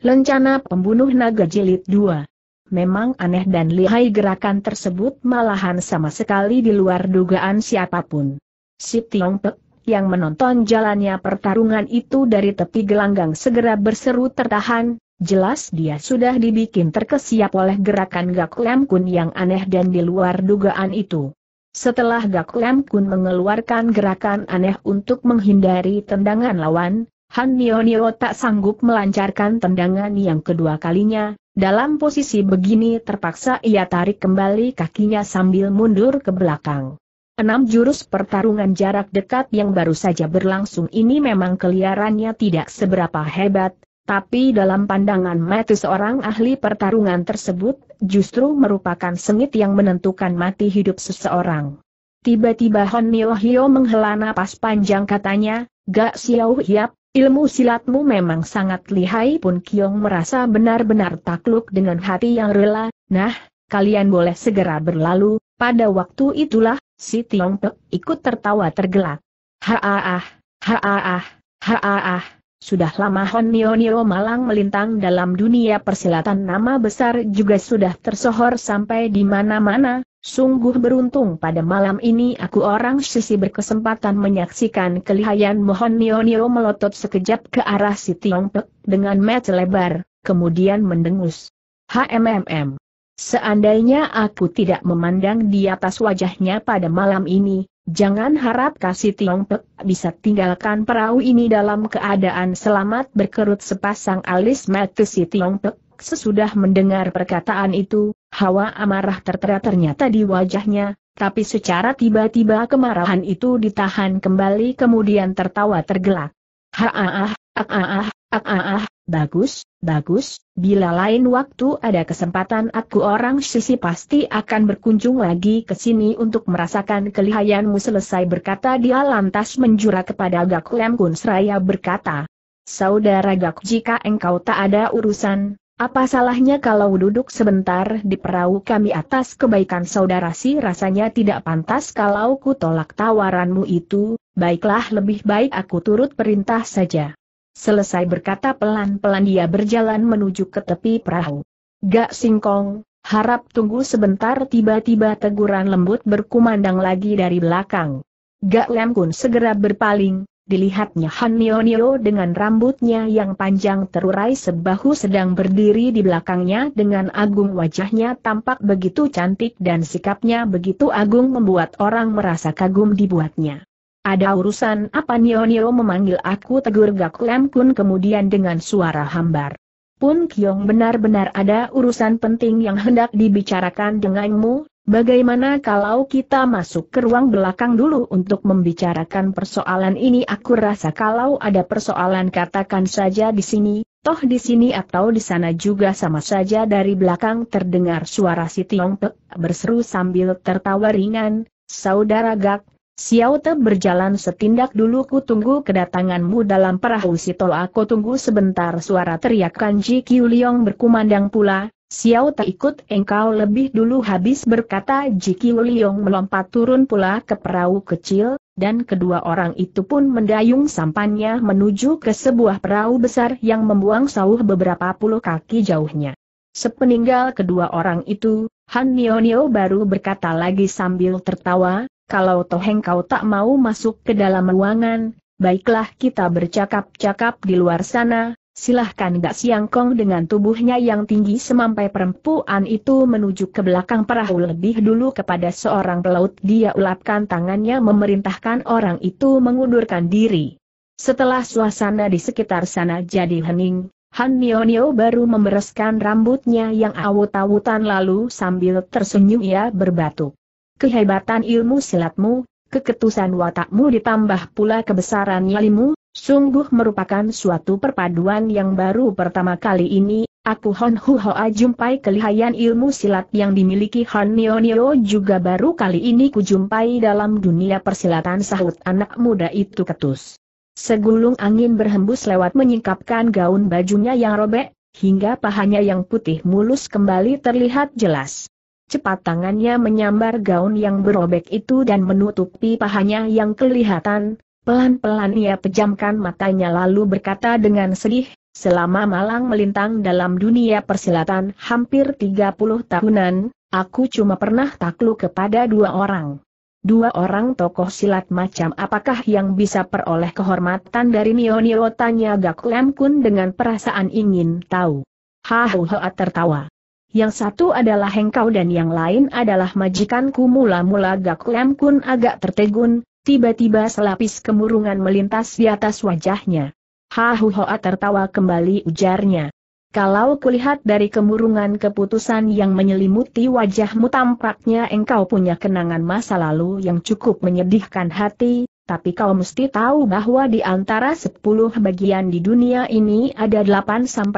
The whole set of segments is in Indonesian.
Lencana Pembunuh Naga Jilid 2 Memang aneh dan lihai gerakan tersebut malahan sama sekali di luar dugaan siapapun. Si Tiong Pek, yang menonton jalannya pertarungan itu dari tepi gelanggang segera berseru tertahan, jelas dia sudah dibikin terkesiap oleh gerakan Gak Lem Kun yang aneh dan di luar dugaan itu. Setelah Gak Lem Kun mengeluarkan gerakan aneh untuk menghindari tendangan lawan, Han Nionio tak sanggup melancarkan tendangan yang kedua kalinya, dalam posisi begini terpaksa ia tarik kembali kakinya sambil mundur ke belakang. Enam jurus pertarungan jarak dekat yang baru saja berlangsung ini memang keliarannya tidak seberapa hebat, tapi dalam pandangan mati seorang ahli pertarungan tersebut, justru merupakan sengit yang menentukan mati hidup seseorang. Tiba-tiba Hon Nio Hio menghela napas panjang katanya, Gak Xiao Hiap, Ilmu silatmu memang sangat lihai pun Kiong merasa benar-benar takluk dengan hati yang rela, nah, kalian boleh segera berlalu, pada waktu itulah, si Tiong Pek ikut tertawa tergelak. Haaah, haaah, haaah, sudah lama Hon Nio Nio malang melintang dalam dunia persilatan nama besar juga sudah tersohor sampai di mana-mana, Sungguh beruntung pada malam ini aku orang sisi berkesempatan menyaksikan kelihayan Mohon Nio Nio melotot sekejap ke arah si Tiong Pek dengan mat lebar, kemudian mendengus. HMMM. Seandainya aku tidak memandang di atas wajahnya pada malam ini, jangan harap kasih Tiong Pek bisa tinggalkan perahu ini dalam keadaan selamat berkerut sepasang alis mata si Tiong Pek. Sesudah mendengar perkataan itu, Hawa amarah tertera ternyata di wajahnya, tapi secara tiba-tiba kemarahan itu ditahan kembali kemudian tertawa tergelak. ha ah, ah, ah, bagus, bagus, bila lain waktu ada kesempatan aku orang sisi pasti akan berkunjung lagi ke sini untuk merasakan kelihayanmu selesai berkata dia lantas menjura kepada Gakulem Kunsraya berkata. Saudara Gak jika engkau tak ada urusan, apa salahnya kalau duduk sebentar di perahu kami atas kebaikan saudara si rasanya tidak pantas kalau ku tolak tawaranmu itu, baiklah lebih baik aku turut perintah saja. Selesai berkata pelan-pelan dia berjalan menuju ke tepi perahu. Gak singkong, harap tunggu sebentar tiba-tiba teguran lembut berkumandang lagi dari belakang. Gak Lemkun segera berpaling, Dilihatnya Han Nio dengan rambutnya yang panjang terurai sebahu sedang berdiri di belakangnya dengan agung wajahnya tampak begitu cantik dan sikapnya begitu agung membuat orang merasa kagum dibuatnya. Ada urusan apa Nio Nio memanggil aku tegur Gak Lem Kun kemudian dengan suara hambar. Pun Kiong benar-benar ada urusan penting yang hendak dibicarakan denganmu, Bagaimana kalau kita masuk ke ruang belakang dulu untuk membicarakan persoalan ini? Aku rasa kalau ada persoalan katakan saja di sini, toh di sini atau di sana juga sama saja dari belakang terdengar suara si Tiong berseru sambil tertawa ringan, Saudara Gak, Xiao Te berjalan setindak dulu ku tunggu kedatanganmu dalam perahu Tol aku tunggu sebentar suara teriakan Ji Kiu Liong berkumandang pula, Xiao tak ikut engkau lebih dulu habis berkata Jiki Liong melompat turun pula ke perahu kecil, dan kedua orang itu pun mendayung sampannya menuju ke sebuah perahu besar yang membuang sauh beberapa puluh kaki jauhnya. Sepeninggal kedua orang itu, Han Nio Nio baru berkata lagi sambil tertawa, kalau toh engkau tak mau masuk ke dalam ruangan, baiklah kita bercakap-cakap di luar sana, Silahkan Gak Siangkong dengan tubuhnya yang tinggi semampai perempuan itu menuju ke belakang perahu lebih dulu kepada seorang pelaut. Dia ulapkan tangannya memerintahkan orang itu mengundurkan diri. Setelah suasana di sekitar sana jadi hening, Han Mionio baru membereskan rambutnya yang awut-awutan lalu sambil tersenyum ia berbatuk. Kehebatan ilmu silatmu, keketusan watakmu ditambah pula kebesaran nyalimu, Sungguh merupakan suatu perpaduan yang baru pertama kali ini, aku Hon Hu Hoa jumpai kelihayan ilmu silat yang dimiliki Han Nio Nio juga baru kali ini kujumpai dalam dunia persilatan sahut anak muda itu ketus. Segulung angin berhembus lewat menyingkapkan gaun bajunya yang robek, hingga pahanya yang putih mulus kembali terlihat jelas. Cepat tangannya menyambar gaun yang berobek itu dan menutupi pahanya yang kelihatan, Pelan-pelan ia pejamkan matanya lalu berkata dengan sedih, selama malang melintang dalam dunia persilatan hampir 30 tahunan, aku cuma pernah takluk kepada dua orang. Dua orang tokoh silat macam apakah yang bisa peroleh kehormatan dari Nio-Nio tanya Gak Lem Kun dengan perasaan ingin tahu. Hahuha tertawa. Yang satu adalah Hengkau dan yang lain adalah majikanku mula-mula Gak Lem Kun agak tertegun, Tiba-tiba selapis kemurungan melintas di atas wajahnya. Hahuhoa tertawa kembali ujarnya. Kalau kulihat dari kemurungan keputusan yang menyelimuti wajahmu tampaknya engkau punya kenangan masa lalu yang cukup menyedihkan hati, tapi kau mesti tahu bahwa di antara 10 bagian di dunia ini ada 8-9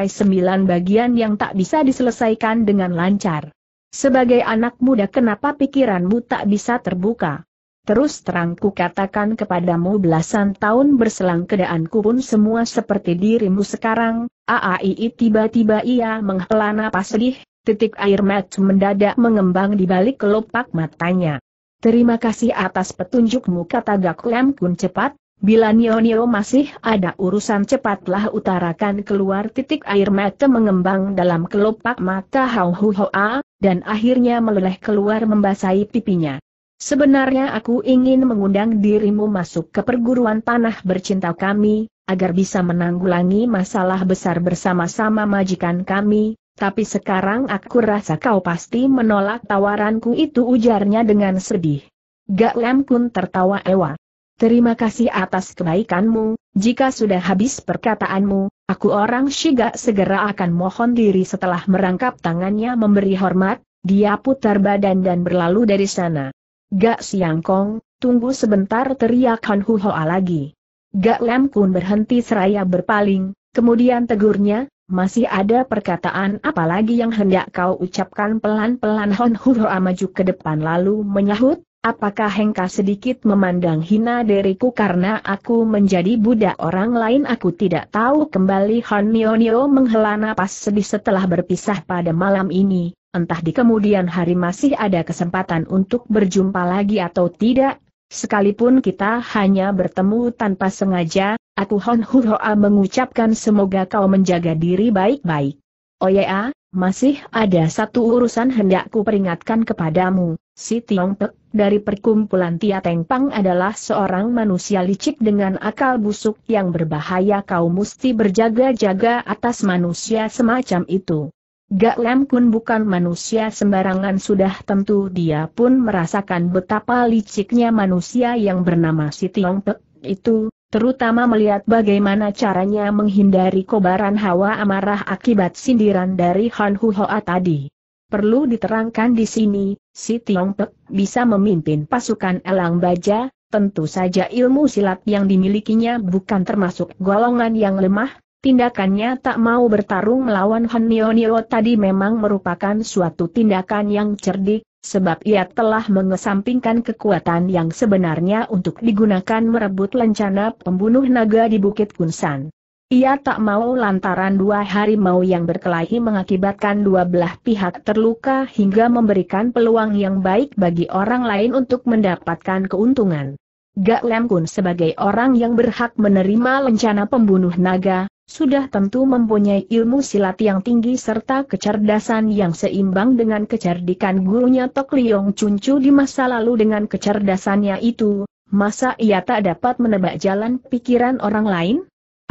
bagian yang tak bisa diselesaikan dengan lancar. Sebagai anak muda kenapa pikiranmu tak bisa terbuka? Terus terang ku katakan kepadamu belasan tahun berselang keadaanku pun semua seperti dirimu sekarang, Aaii tiba-tiba ia menghela napas sedih, titik air mata mendadak mengembang di balik kelopak matanya. Terima kasih atas petunjukmu kata Gaklem Kun cepat, Bila Nio-Nio masih ada urusan cepatlah utarakan keluar titik air mata mengembang dalam kelopak mata Hau Hu Hoa, dan akhirnya meleleh keluar membasahi pipinya. Sebenarnya aku ingin mengundang dirimu masuk ke perguruan tanah bercinta kami, agar bisa menanggulangi masalah besar bersama-sama majikan kami, tapi sekarang aku rasa kau pasti menolak tawaranku itu ujarnya dengan sedih. Gak Lem Kun tertawa ewa. Terima kasih atas kebaikanmu, jika sudah habis perkataanmu, aku orang Shiga segera akan mohon diri setelah merangkap tangannya memberi hormat, dia putar badan dan berlalu dari sana. Gak Siang Kong, tunggu sebentar teriak Han Hu Hoa lagi. Gak Lem Kun berhenti seraya berpaling, kemudian tegurnya, masih ada perkataan apa lagi yang hendak kau ucapkan pelan-pelan Han Hu Hoa maju ke depan lalu menyahut, apakah Hengka sedikit memandang hina diriku karena aku menjadi budak orang lain aku tidak tahu kembali Han Nio Nio menghela napas sedih setelah berpisah pada malam ini, entah di kemudian hari masih ada kesempatan untuk berjumpa lagi atau tidak, sekalipun kita hanya bertemu tanpa sengaja, aku Hon Huroa mengucapkan semoga kau menjaga diri baik-baik. Oh ya, masih ada satu urusan hendakku peringatkan kepadamu, si Tiong Pek dari perkumpulan Tia Teng Pang adalah seorang manusia licik dengan akal busuk yang berbahaya kau mesti berjaga-jaga atas manusia semacam itu. Gak Lem pun bukan manusia sembarangan sudah tentu dia pun merasakan betapa liciknya manusia yang bernama si Tiong Pek itu, terutama melihat bagaimana caranya menghindari kobaran hawa amarah akibat sindiran dari Han Huhoa tadi. Perlu diterangkan di sini, si Tiong Pek bisa memimpin pasukan elang baja, tentu saja ilmu silat yang dimilikinya bukan termasuk golongan yang lemah, Tindakannya tak mau bertarung melawan Han nio tadi memang merupakan suatu tindakan yang cerdik, sebab ia telah mengesampingkan kekuatan yang sebenarnya untuk digunakan merebut lencana pembunuh naga di Bukit Kunsan. Ia tak mau lantaran dua hari mau yang berkelahi mengakibatkan dua belah pihak terluka hingga memberikan peluang yang baik bagi orang lain untuk mendapatkan keuntungan. Gak Lem Kun sebagai orang yang berhak menerima lencana pembunuh naga, sudah tentu mempunyai ilmu silat yang tinggi serta kecerdasan yang seimbang dengan kecerdikan gurunya Tok Liong Chuncu di masa lalu dengan kecerdasannya itu, masa ia tak dapat menebak jalan pikiran orang lain?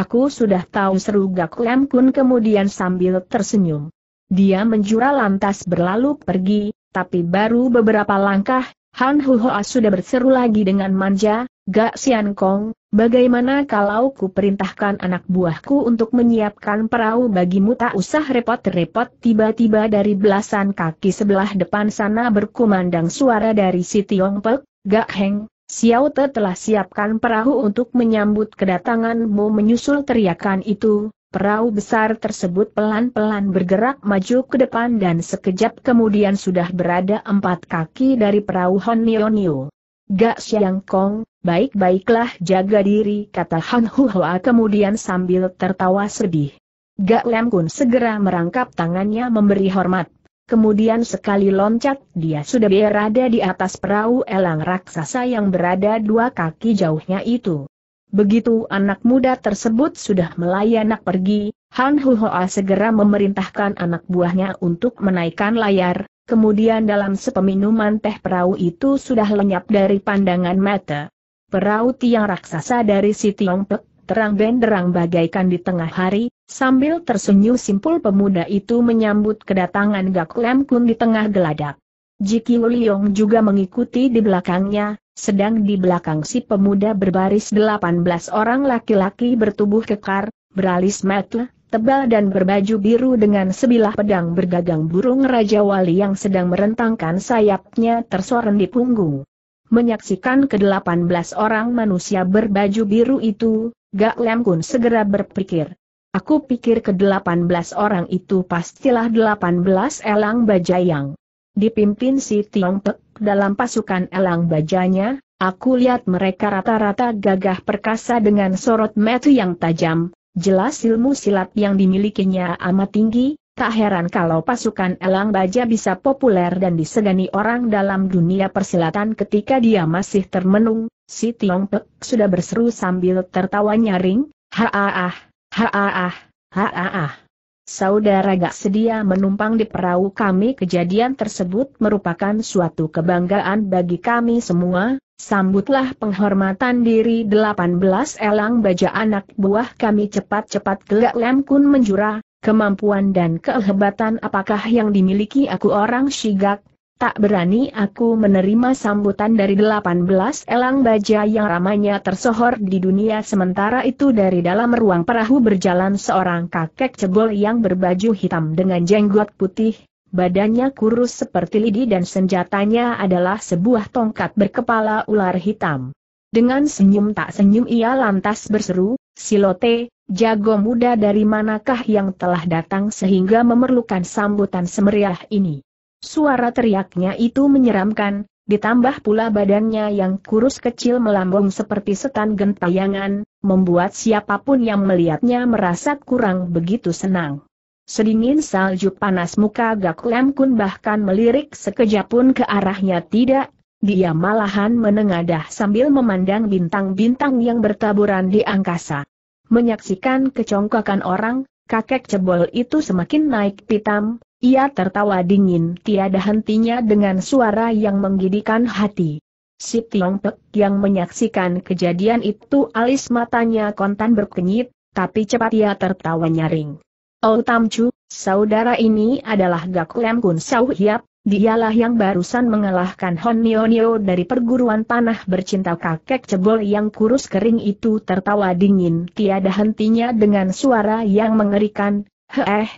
Aku sudah tahu seru Gak Lam Kun kemudian sambil tersenyum. Dia menjura lantas berlalu pergi, tapi baru beberapa langkah, Han Huhoa sudah berseru lagi dengan manja, Gak Sian Kong, bagaimana kalau ku perintahkan anak buahku untuk menyiapkan perahu bagimu tak usah repot-repot tiba-tiba dari belasan kaki sebelah depan sana berkumandang suara dari si Tiong Pek, Gak Heng, Xiao Te telah siapkan perahu untuk menyambut kedatanganmu menyusul teriakan itu, Perahu besar tersebut pelan-pelan bergerak maju ke depan dan sekejap kemudian sudah berada empat kaki dari perahu Hon Nio Gak Siang Kong, baik-baiklah jaga diri kata Han Huhua kemudian sambil tertawa sedih. Gak Lem Kun segera merangkap tangannya memberi hormat. Kemudian sekali loncat dia sudah berada di atas perahu elang raksasa yang berada dua kaki jauhnya itu. Begitu anak muda tersebut sudah melayanak pergi, Han Huhoa segera memerintahkan anak buahnya untuk menaikkan layar, Kemudian dalam sepeminuman teh perahu itu sudah lenyap dari pandangan mata. Perahu tiang raksasa dari si Pek, terang benderang bagaikan di tengah hari, sambil tersenyum simpul pemuda itu menyambut kedatangan Gak Lam Kun di tengah geladak. Jiki Liong juga mengikuti di belakangnya, sedang di belakang si pemuda berbaris 18 orang laki-laki bertubuh kekar, beralis mata, tebal dan berbaju biru dengan sebilah pedang bergagang burung Raja Wali yang sedang merentangkan sayapnya tersorong di punggung. Menyaksikan ke-18 orang manusia berbaju biru itu, Gak Lem Kun segera berpikir. Aku pikir ke-18 orang itu pastilah 18 elang baja yang Dipimpin si Tiong Pek dalam pasukan elang bajanya, Aku lihat mereka rata-rata gagah perkasa dengan sorot metu yang tajam, Jelas ilmu silat yang dimilikinya amat tinggi, tak heran kalau pasukan Elang Baja bisa populer dan disegani orang dalam dunia persilatan ketika dia masih termenung, si Tiong Pek sudah berseru sambil tertawa nyaring, ha ah ah. Saudara gak sedia menumpang di perahu kami kejadian tersebut merupakan suatu kebanggaan bagi kami semua, sambutlah penghormatan diri 18 elang baja anak buah kami cepat-cepat gelak lem kun menjura, kemampuan dan kehebatan apakah yang dimiliki aku orang Shigak, Tak berani aku menerima sambutan dari 18 elang baja yang ramanya tersohor di dunia sementara itu dari dalam ruang perahu berjalan seorang kakek cebol yang berbaju hitam dengan jenggot putih, badannya kurus seperti lidi dan senjatanya adalah sebuah tongkat berkepala ular hitam. Dengan senyum tak senyum ia lantas berseru, Silote, jago muda dari manakah yang telah datang sehingga memerlukan sambutan semeriah ini? Suara teriaknya itu menyeramkan, ditambah pula badannya yang kurus kecil melambung seperti setan gentayangan, membuat siapapun yang melihatnya merasa kurang begitu senang. Sedingin salju panas muka Gak klem Kun bahkan melirik sekejap pun ke arahnya tidak, dia malahan menengadah sambil memandang bintang-bintang yang bertaburan di angkasa. Menyaksikan kecongkakan orang, kakek cebol itu semakin naik pitam, ia tertawa dingin tiada hentinya dengan suara yang menggidikan hati. Si Tiong Pek yang menyaksikan kejadian itu alis matanya kontan berkenyit, tapi cepat ia tertawa nyaring. Oh Tam Chu, saudara ini adalah Gak Lem Kun Sau Hiap, dialah yang barusan mengalahkan Hon Nio Nio dari perguruan tanah bercinta kakek cebol yang kurus kering itu tertawa dingin tiada hentinya dengan suara yang mengerikan, heeh,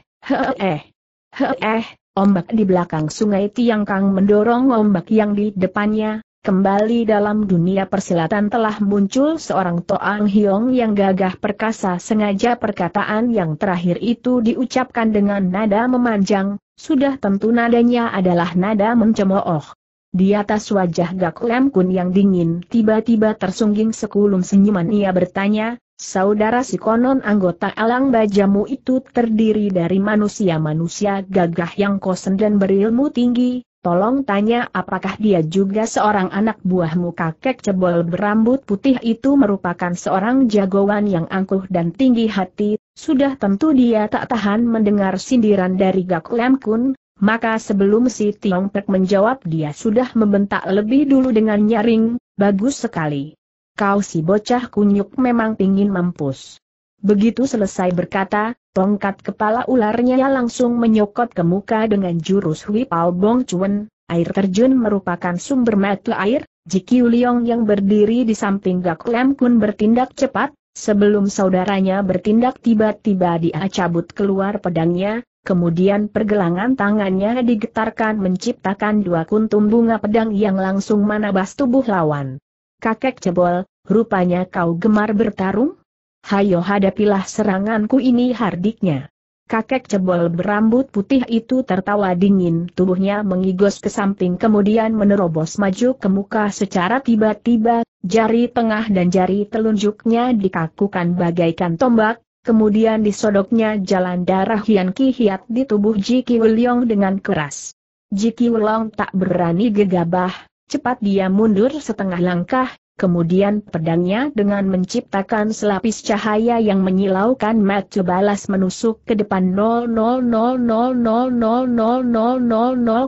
-eh. Heh eh, ombak di belakang sungai Tiang Kang mendorong ombak yang di depannya, Kembali dalam dunia persilatan telah muncul seorang Toang Hiong yang gagah perkasa sengaja perkataan yang terakhir itu diucapkan dengan nada memanjang, sudah tentu nadanya adalah nada mencemooh. Di atas wajah Gak Lem Kun yang dingin tiba-tiba tersungging sekulum senyuman ia bertanya, Saudara si konon anggota alang bajamu itu terdiri dari manusia-manusia gagah yang kosen dan berilmu tinggi, tolong tanya apakah dia juga seorang anak buahmu kakek cebol berambut putih itu merupakan seorang jagoan yang angkuh dan tinggi hati, sudah tentu dia tak tahan mendengar sindiran dari Gak Lem Kun, maka sebelum si Tiong Pek menjawab dia sudah membentak lebih dulu dengan nyaring, bagus sekali kau si bocah kunyuk memang pingin mampus. Begitu selesai berkata, tongkat kepala ularnya langsung menyokot ke muka dengan jurus Hui Pao Bong Chuen, air terjun merupakan sumber mata air, Jiki Uliong yang berdiri di samping Gak Lam Kun bertindak cepat, sebelum saudaranya bertindak tiba-tiba dia cabut keluar pedangnya, kemudian pergelangan tangannya digetarkan menciptakan dua kuntum bunga pedang yang langsung menabas tubuh lawan kakek cebol, rupanya kau gemar bertarung? Hayo hadapilah seranganku ini hardiknya. Kakek cebol berambut putih itu tertawa dingin, tubuhnya mengigos ke samping kemudian menerobos maju ke muka secara tiba-tiba, jari tengah dan jari telunjuknya dikakukan bagaikan tombak, kemudian disodoknya jalan darah Hian Ki Hiat di tubuh Jiki Ki dengan keras. Jiki Ki tak berani gegabah, cepat dia mundur setengah langkah, kemudian pedangnya dengan menciptakan selapis cahaya yang menyilaukan mata balas menusuk ke depan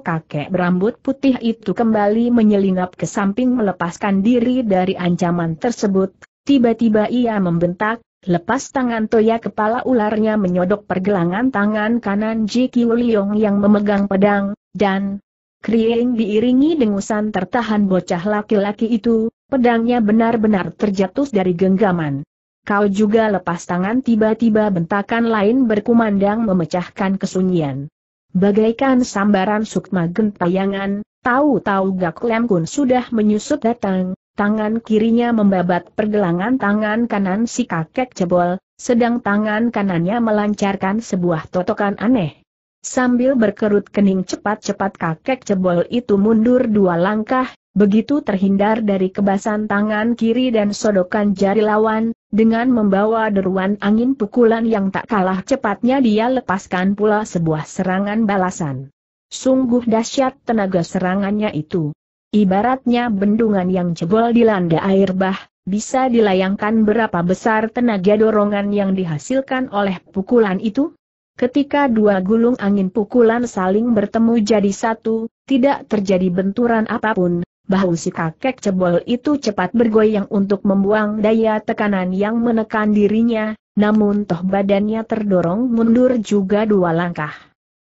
kakek berambut putih itu kembali menyelinap ke samping melepaskan diri dari ancaman tersebut, tiba-tiba ia membentak, Lepas tangan Toya kepala ularnya menyodok pergelangan tangan kanan Ji Wuliong yang memegang pedang, dan, Krieng diiringi dengusan tertahan bocah laki-laki itu, pedangnya benar-benar terjatuh dari genggaman. Kau juga lepas tangan tiba-tiba bentakan lain berkumandang memecahkan kesunyian. Bagaikan sambaran sukma gentayangan, tahu-tahu Gak Lem Kun sudah menyusup datang, tangan kirinya membabat pergelangan tangan kanan si kakek cebol, sedang tangan kanannya melancarkan sebuah totokan aneh. Sambil berkerut kening cepat-cepat kakek cebol itu mundur dua langkah, begitu terhindar dari kebasan tangan kiri dan sodokan jari lawan, dengan membawa deruan angin pukulan yang tak kalah cepatnya dia lepaskan pula sebuah serangan balasan. Sungguh dahsyat tenaga serangannya itu. Ibaratnya bendungan yang jebol dilanda air bah, bisa dilayangkan berapa besar tenaga dorongan yang dihasilkan oleh pukulan itu? Ketika dua gulung angin pukulan saling bertemu jadi satu, tidak terjadi benturan apapun, bahu si kakek cebol itu cepat bergoyang untuk membuang daya tekanan yang menekan dirinya, namun toh badannya terdorong mundur juga dua langkah.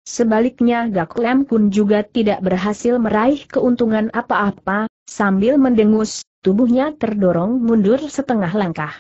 Sebaliknya Gak Lem Kun juga tidak berhasil meraih keuntungan apa-apa, sambil mendengus, tubuhnya terdorong mundur setengah langkah.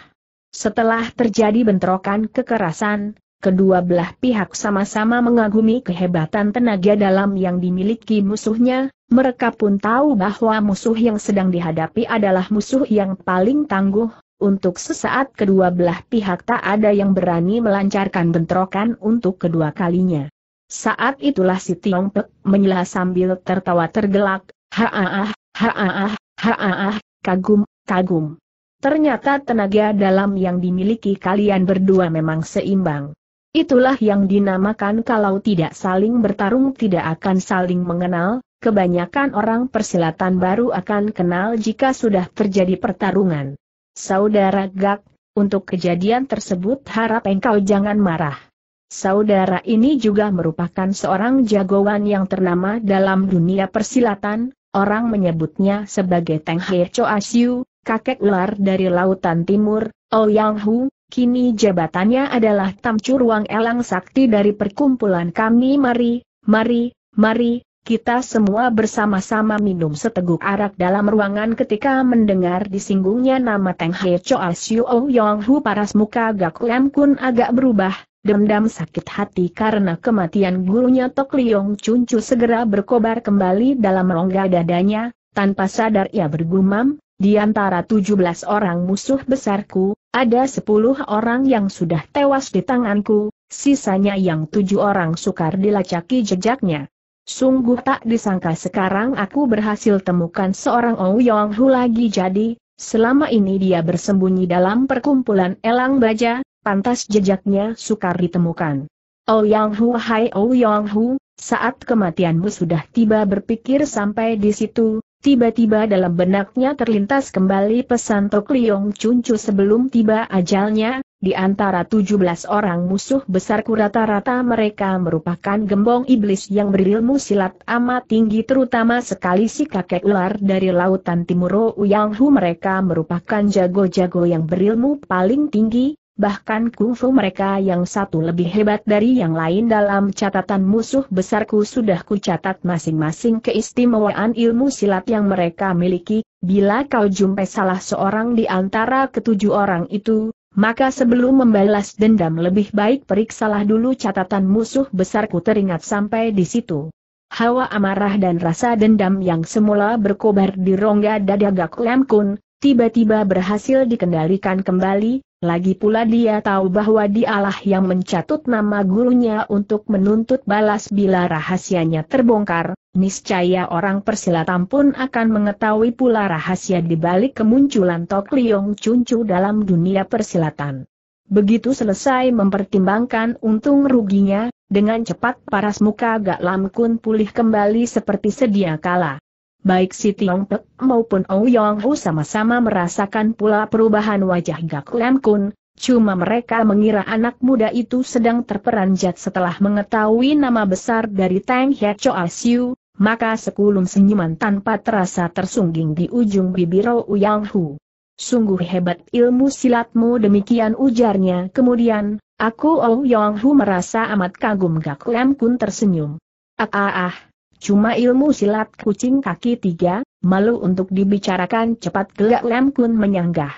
Setelah terjadi bentrokan kekerasan, Kedua belah pihak sama-sama mengagumi kehebatan tenaga dalam yang dimiliki musuhnya, mereka pun tahu bahwa musuh yang sedang dihadapi adalah musuh yang paling tangguh, untuk sesaat kedua belah pihak tak ada yang berani melancarkan bentrokan untuk kedua kalinya. Saat itulah si Tiong Pek menyela sambil tertawa tergelak, ha-ah, ha-ah, kagum, kagum. Ternyata tenaga dalam yang dimiliki kalian berdua memang seimbang. Itulah yang dinamakan kalau tidak saling bertarung tidak akan saling mengenal, kebanyakan orang persilatan baru akan kenal jika sudah terjadi pertarungan. Saudara Gak, untuk kejadian tersebut harap engkau jangan marah. Saudara ini juga merupakan seorang jagoan yang ternama dalam dunia persilatan, orang menyebutnya sebagai Teng He Cho Asyu, kakek ular dari Lautan Timur, Ouyang oh Hu, Kini jabatannya adalah Tamcu Ruang Elang Sakti dari perkumpulan kami mari, mari, mari, kita semua bersama-sama minum seteguk arak dalam ruangan ketika mendengar disinggungnya nama Teng He Choa ah Xiu Yong Hu paras muka Gak Lam Kun agak berubah, dendam sakit hati karena kematian gurunya Tok Liong Chun Chu segera berkobar kembali dalam rongga dadanya, tanpa sadar ia bergumam, di antara 17 orang musuh besarku, ada 10 orang yang sudah tewas di tanganku, sisanya yang tujuh orang sukar dilacaki jejaknya. Sungguh tak disangka sekarang aku berhasil temukan seorang Oh Yong Hu lagi jadi, selama ini dia bersembunyi dalam perkumpulan elang baja, pantas jejaknya sukar ditemukan. Oh Yang Hu hai Oh Yang Hu, saat kematianmu sudah tiba berpikir sampai di situ, Tiba-tiba dalam benaknya terlintas kembali pesan Tok Liong Cuncu sebelum tiba ajalnya, di antara 17 orang musuh besarku rata-rata mereka merupakan gembong iblis yang berilmu silat amat tinggi terutama sekali si kakek ular dari lautan timur Uyanghu mereka merupakan jago-jago yang berilmu paling tinggi, bahkan kungfu mereka yang satu lebih hebat dari yang lain dalam catatan musuh besarku sudah kucatat masing-masing keistimewaan ilmu silat yang mereka miliki, bila kau jumpai salah seorang di antara ketujuh orang itu, maka sebelum membalas dendam lebih baik periksalah dulu catatan musuh besarku teringat sampai di situ. Hawa amarah dan rasa dendam yang semula berkobar di rongga dada Gak Lem Kun, tiba-tiba berhasil dikendalikan kembali, lagi pula dia tahu bahwa dialah yang mencatut nama gurunya untuk menuntut balas bila rahasianya terbongkar, niscaya orang persilatan pun akan mengetahui pula rahasia di balik kemunculan Tok Liong Cuncu dalam dunia persilatan. Begitu selesai mempertimbangkan untung ruginya, dengan cepat paras muka Gak Lam Kun pulih kembali seperti sedia kala baik si Tiong Pek maupun Ou Yong Hu sama-sama merasakan pula perubahan wajah Gak Lam Kun, cuma mereka mengira anak muda itu sedang terperanjat setelah mengetahui nama besar dari Tang Hye Choa ah Siu, maka sekulum senyuman tanpa terasa tersungging di ujung bibir Ou Yang Hu. Sungguh hebat ilmu silatmu demikian ujarnya kemudian, aku Ou Yong Hu merasa amat kagum Gak Lam Kun tersenyum. Ah ah ah, Cuma ilmu silat kucing kaki tiga, malu untuk dibicarakan cepat gelak Lem Kun menyanggah.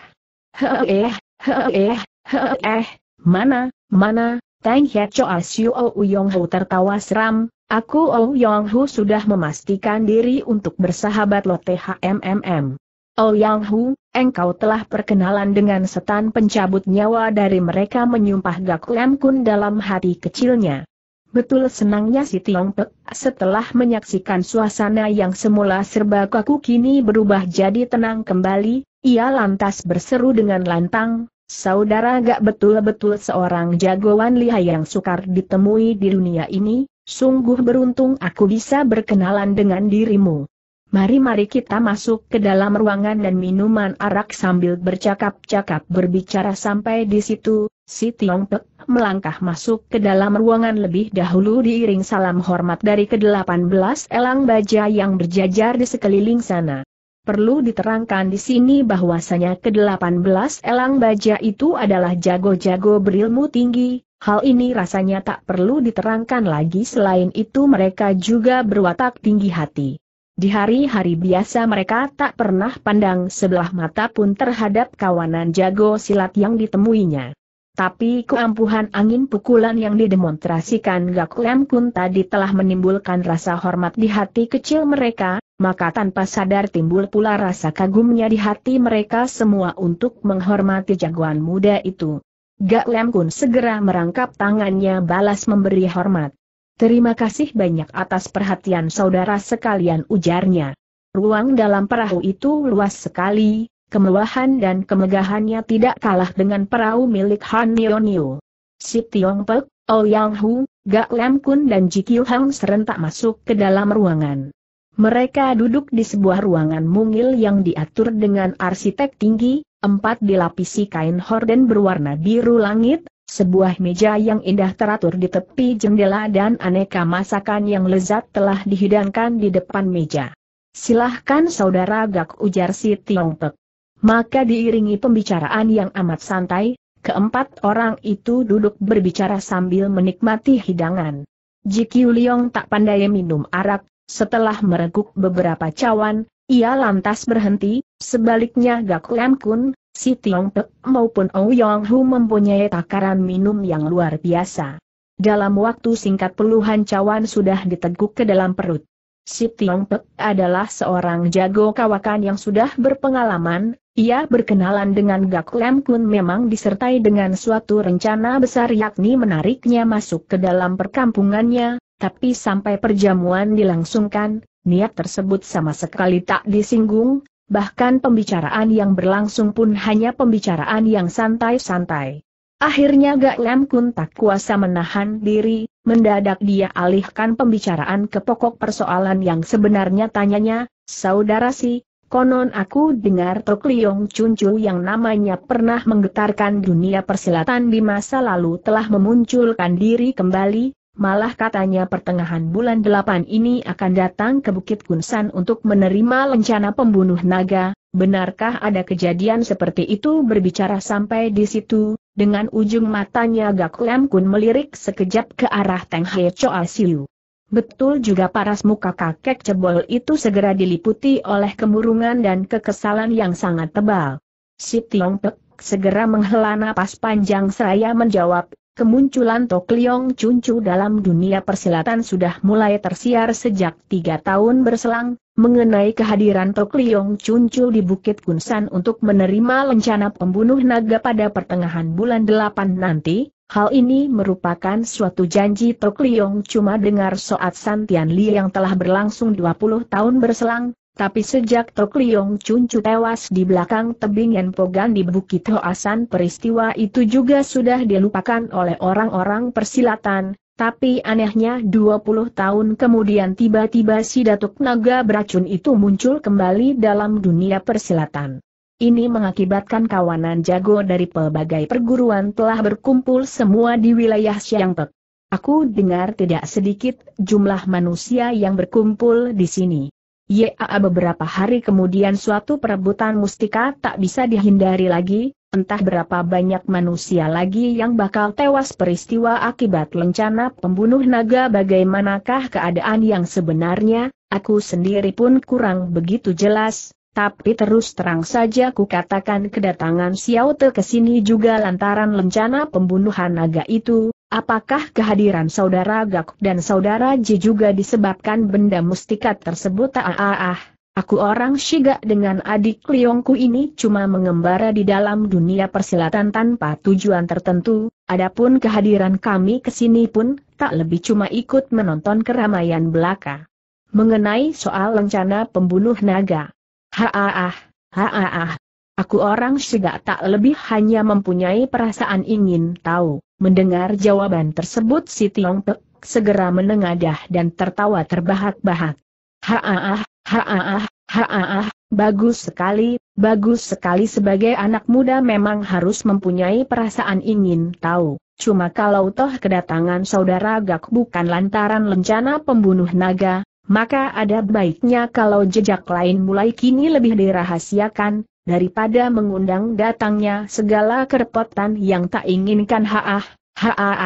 Heeh, heeh, heeh, mana, mana, Tang Hia Choa Siu Ou Yong tertawa seram, aku Ou Yong Hu sudah memastikan diri untuk bersahabat lo THMMM. Ou Yong Hu, engkau telah perkenalan dengan setan pencabut nyawa dari mereka menyumpah Gak Lem Kun dalam hati kecilnya. Betul senangnya si Tiong Pek, setelah menyaksikan suasana yang semula serba kaku kini berubah jadi tenang kembali, ia lantas berseru dengan lantang, saudara gak betul-betul seorang jagoan lihai yang sukar ditemui di dunia ini, sungguh beruntung aku bisa berkenalan dengan dirimu. Mari-mari kita masuk ke dalam ruangan dan minuman arak sambil bercakap-cakap berbicara sampai di situ, Si Tiong Pek melangkah masuk ke dalam ruangan lebih dahulu diiring salam hormat dari ke-18 elang baja yang berjajar di sekeliling sana. Perlu diterangkan di sini bahwasanya ke-18 elang baja itu adalah jago-jago berilmu tinggi, hal ini rasanya tak perlu diterangkan lagi selain itu mereka juga berwatak tinggi hati. Di hari-hari biasa mereka tak pernah pandang sebelah mata pun terhadap kawanan jago silat yang ditemuinya. Tapi keampuhan angin pukulan yang didemonstrasikan Gak Lem Kun tadi telah menimbulkan rasa hormat di hati kecil mereka, maka tanpa sadar timbul pula rasa kagumnya di hati mereka semua untuk menghormati jagoan muda itu. Gak Lem Kun segera merangkap tangannya balas memberi hormat. Terima kasih banyak atas perhatian saudara sekalian ujarnya. Ruang dalam perahu itu luas sekali, kemewahan dan kemegahannya tidak kalah dengan perahu milik Han Yonio. Si Tiong Pek, Oh Yang Hu, Gak Lam Kun dan Ji Kyu Hang serentak masuk ke dalam ruangan. Mereka duduk di sebuah ruangan mungil yang diatur dengan arsitek tinggi, empat dilapisi kain horden berwarna biru langit, sebuah meja yang indah teratur di tepi jendela dan aneka masakan yang lezat telah dihidangkan di depan meja. Silahkan saudara Gak ujar si Tiong Pek. Maka diiringi pembicaraan yang amat santai, keempat orang itu duduk berbicara sambil menikmati hidangan. Ji Liong tak pandai minum arak, setelah mereguk beberapa cawan, ia lantas berhenti, sebaliknya Gak Lam Kun, si Tiong Pe, maupun Ou Yong Hu mempunyai takaran minum yang luar biasa. Dalam waktu singkat puluhan cawan sudah diteguk ke dalam perut. Si Tiong Pek adalah seorang jago kawakan yang sudah berpengalaman, ia berkenalan dengan Gak Lem Kun memang disertai dengan suatu rencana besar yakni menariknya masuk ke dalam perkampungannya, tapi sampai perjamuan dilangsungkan, niat tersebut sama sekali tak disinggung, bahkan pembicaraan yang berlangsung pun hanya pembicaraan yang santai-santai. Akhirnya Gak Lem Kun tak kuasa menahan diri, mendadak dia alihkan pembicaraan ke pokok persoalan yang sebenarnya tanyanya, saudara si, konon aku dengar Tok Liong Chu yang namanya pernah menggetarkan dunia persilatan di masa lalu telah memunculkan diri kembali, Malah katanya pertengahan bulan delapan ini akan datang ke Bukit Kunsan untuk menerima lencana pembunuh naga, Benarkah ada kejadian seperti itu berbicara sampai di situ, dengan ujung matanya Gak Lem Kun melirik sekejap ke arah Teng Hei Choa Siu. Betul juga paras muka kakek cebol itu segera diliputi oleh kemurungan dan kekesalan yang sangat tebal. Si Tiong Pek segera menghela napas panjang seraya menjawab, kemunculan Tok Liong Cuncu dalam dunia persilatan sudah mulai tersiar sejak tiga tahun berselang, mengenai kehadiran Tok Liong Chuncul di Bukit Kunsan untuk menerima lencana pembunuh naga pada pertengahan bulan 8 nanti, hal ini merupakan suatu janji Tok Liong cuma dengar soat Santian Li yang telah berlangsung 20 tahun berselang, tapi sejak Tok Liong Chuncu tewas di belakang tebing Pogan di Bukit Hoasan peristiwa itu juga sudah dilupakan oleh orang-orang persilatan, tapi anehnya 20 tahun kemudian tiba-tiba si Datuk Naga beracun itu muncul kembali dalam dunia persilatan. Ini mengakibatkan kawanan jago dari pelbagai perguruan telah berkumpul semua di wilayah Siangpek. Aku dengar tidak sedikit jumlah manusia yang berkumpul di sini. Ya, beberapa hari kemudian suatu perebutan mustika tak bisa dihindari lagi, Entah berapa banyak manusia lagi yang bakal tewas peristiwa akibat lencana pembunuh naga bagaimanakah keadaan yang sebenarnya, aku sendiri pun kurang begitu jelas, tapi terus terang saja ku katakan kedatangan Xiao Te ke sini juga lantaran lencana pembunuhan naga itu, apakah kehadiran saudara Gak dan saudara Ji juga disebabkan benda mustika tersebut ah ah ah, Aku orang Shiga dengan adik Liongku ini cuma mengembara di dalam dunia persilatan tanpa tujuan tertentu, adapun kehadiran kami ke sini pun tak lebih cuma ikut menonton keramaian belaka. Mengenai soal rencana pembunuh naga. Haaah, haaah. Aku orang Shiga tak lebih hanya mempunyai perasaan ingin tahu. Mendengar jawaban tersebut si Tiong Pek segera menengadah dan tertawa terbahak-bahak. Haaah, Haaah, haaah, bagus sekali, bagus sekali sebagai anak muda memang harus mempunyai perasaan ingin tahu. Cuma kalau toh kedatangan saudara gak bukan lantaran lencana pembunuh naga, maka ada baiknya kalau jejak lain mulai kini lebih dirahasiakan, daripada mengundang datangnya segala kerepotan yang tak inginkan haah, haah,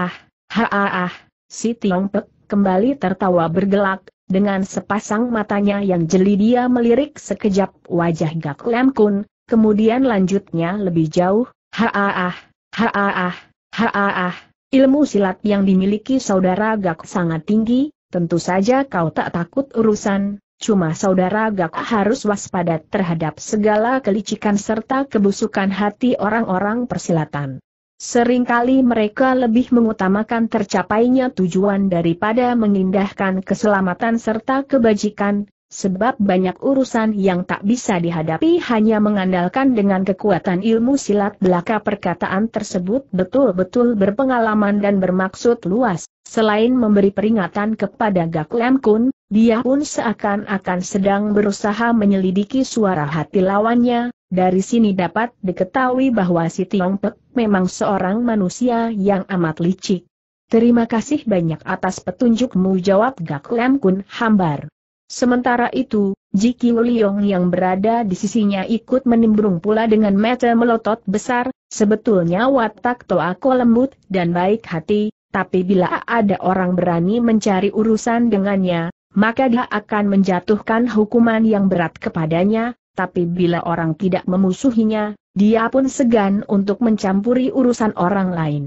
haah, ha -ah. si kembali tertawa bergelak, dengan sepasang matanya yang jeli dia melirik sekejap wajah Gak Lem Kun, kemudian lanjutnya lebih jauh, Haaah, haaah, haaah, ilmu silat yang dimiliki saudara Gak sangat tinggi, tentu saja kau tak takut urusan, cuma saudara Gak harus waspada terhadap segala kelicikan serta kebusukan hati orang-orang persilatan. Seringkali mereka lebih mengutamakan tercapainya tujuan daripada mengindahkan keselamatan serta kebajikan, Sebab banyak urusan yang tak bisa dihadapi hanya mengandalkan dengan kekuatan ilmu silat belaka perkataan tersebut betul-betul berpengalaman dan bermaksud luas. Selain memberi peringatan kepada Gak Lem Kun, dia pun seakan-akan sedang berusaha menyelidiki suara hati lawannya, dari sini dapat diketahui bahwa si Tiong Pek memang seorang manusia yang amat licik. Terima kasih banyak atas petunjukmu jawab Gak Lem Kun hambar. Sementara itu, Jiki Wuliong yang berada di sisinya ikut menimbrung pula dengan mata melotot besar, sebetulnya watak Toako lembut dan baik hati, tapi bila ada orang berani mencari urusan dengannya, maka dia akan menjatuhkan hukuman yang berat kepadanya, tapi bila orang tidak memusuhinya, dia pun segan untuk mencampuri urusan orang lain.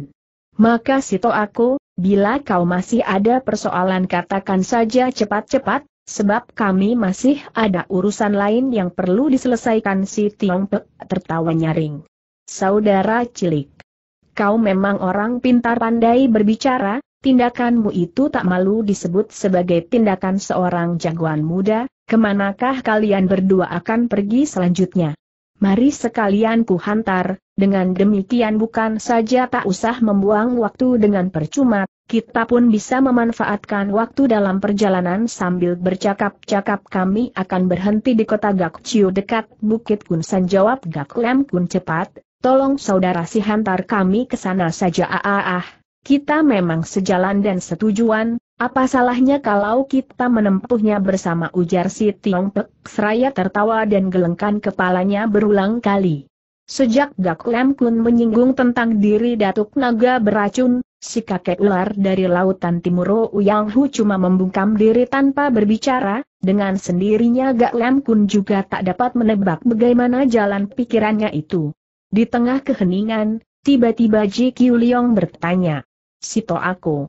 Maka Sito aku, bila kau masih ada persoalan katakan saja cepat-cepat, Sebab kami masih ada urusan lain yang perlu diselesaikan si Tiong Pe, tertawa nyaring. Saudara cilik. Kau memang orang pintar pandai berbicara, tindakanmu itu tak malu disebut sebagai tindakan seorang jagoan muda, kemanakah kalian berdua akan pergi selanjutnya? Mari sekalian hantar. dengan demikian bukan saja tak usah membuang waktu dengan percuma, kita pun bisa memanfaatkan waktu dalam perjalanan sambil bercakap-cakap kami akan berhenti di kota Gakciu dekat Bukit Kunsan jawab Gaklem Lem Kun cepat, tolong saudara si hantar kami ke sana saja ah, ah, ah Kita memang sejalan dan setujuan, apa salahnya kalau kita menempuhnya bersama ujar si Tiong Pek seraya tertawa dan gelengkan kepalanya berulang kali. Sejak Gaklem Lem Kun menyinggung tentang diri Datuk Naga beracun, Si kakek ular dari lautan timur Yang Hu cuma membungkam diri tanpa berbicara, dengan sendirinya Gak Lam Kun juga tak dapat menebak bagaimana jalan pikirannya itu. Di tengah keheningan, tiba-tiba Ji Kiu Leong bertanya, Sito aku.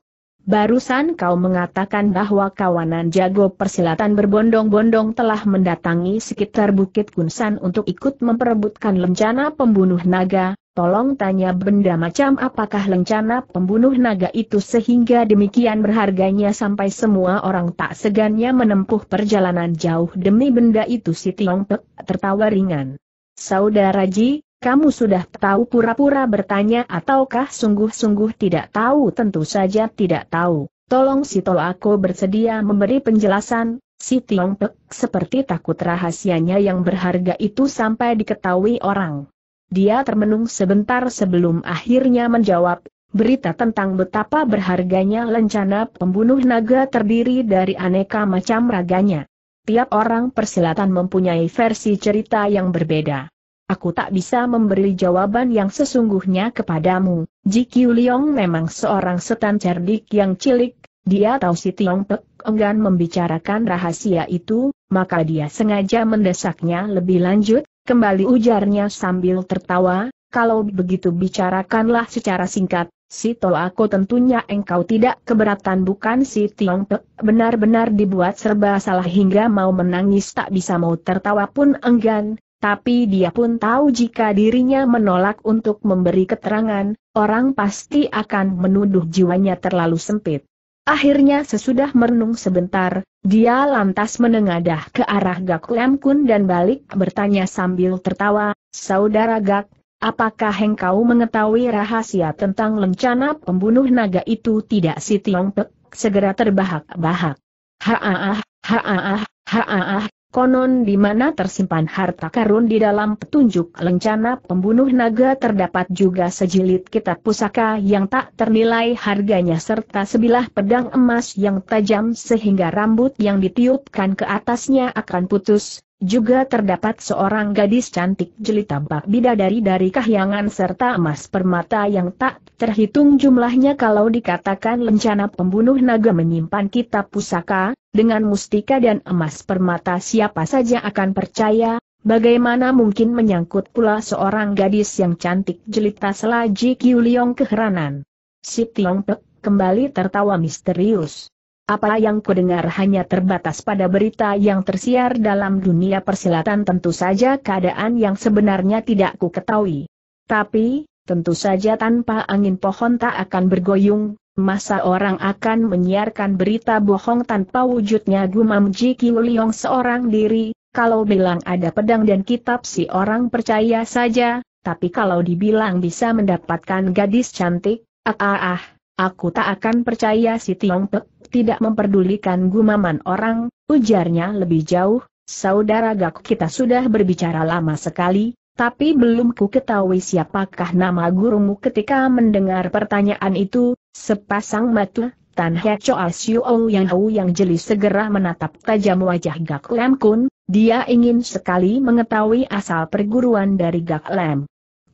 Barusan kau mengatakan bahwa kawanan jago persilatan berbondong-bondong telah mendatangi sekitar Bukit Kunsan untuk ikut memperebutkan lencana pembunuh naga, tolong tanya benda macam apakah lencana pembunuh naga itu sehingga demikian berharganya sampai semua orang tak segannya menempuh perjalanan jauh demi benda itu si Tiong Pek tertawa ringan. Saudara Ji, kamu sudah tahu pura-pura bertanya ataukah sungguh-sungguh tidak tahu tentu saja tidak tahu. Tolong si Tol aku bersedia memberi penjelasan, si Tiong Pek seperti takut rahasianya yang berharga itu sampai diketahui orang. Dia termenung sebentar sebelum akhirnya menjawab, berita tentang betapa berharganya lencana pembunuh naga terdiri dari aneka macam raganya. Tiap orang persilatan mempunyai versi cerita yang berbeda aku tak bisa memberi jawaban yang sesungguhnya kepadamu. Ji Qiu Liong memang seorang setan cerdik yang cilik, dia tahu si Tiong Pek enggan membicarakan rahasia itu, maka dia sengaja mendesaknya lebih lanjut, kembali ujarnya sambil tertawa, kalau begitu bicarakanlah secara singkat, si aku tentunya engkau tidak keberatan bukan si Tiong Pek benar-benar dibuat serba salah hingga mau menangis tak bisa mau tertawa pun enggan, tapi dia pun tahu jika dirinya menolak untuk memberi keterangan, orang pasti akan menuduh jiwanya terlalu sempit. Akhirnya sesudah merenung sebentar, dia lantas menengadah ke arah Gak Lam Kun dan balik bertanya sambil tertawa, Saudara Gak, apakah engkau mengetahui rahasia tentang lencana pembunuh naga itu tidak si Tiong Pek, segera terbahak-bahak. Haaah, haaah, ah Konon di mana tersimpan harta karun di dalam petunjuk lencana pembunuh naga terdapat juga sejilid kitab pusaka yang tak ternilai harganya serta sebilah pedang emas yang tajam sehingga rambut yang ditiupkan ke atasnya akan putus. Juga terdapat seorang gadis cantik jelita bak bidadari dari kahyangan serta emas permata yang tak terhitung jumlahnya kalau dikatakan lencana pembunuh naga menyimpan kitab pusaka, dengan mustika dan emas permata siapa saja akan percaya, bagaimana mungkin menyangkut pula seorang gadis yang cantik jelita selagi Kiu Liong keheranan. Si Tiong Pek kembali tertawa misterius. Apa yang kudengar hanya terbatas pada berita yang tersiar dalam dunia persilatan tentu saja keadaan yang sebenarnya tidak ku ketahui. Tapi, tentu saja tanpa angin pohon tak akan bergoyung, Masa orang akan menyiarkan berita bohong tanpa wujudnya gumam Ji Liong seorang diri, kalau bilang ada pedang dan kitab si orang percaya saja, tapi kalau dibilang bisa mendapatkan gadis cantik, ah ah ah, aku tak akan percaya si Tiong Pek, tidak memperdulikan gumaman orang, ujarnya lebih jauh, saudara gak kita sudah berbicara lama sekali, tapi belum ku ketahui siapakah nama gurumu ketika mendengar pertanyaan itu, Sepasang mata, Tan He Choa Au Yang Hou yang jeli segera menatap tajam wajah Gak Lem Kun, dia ingin sekali mengetahui asal perguruan dari Gak Lem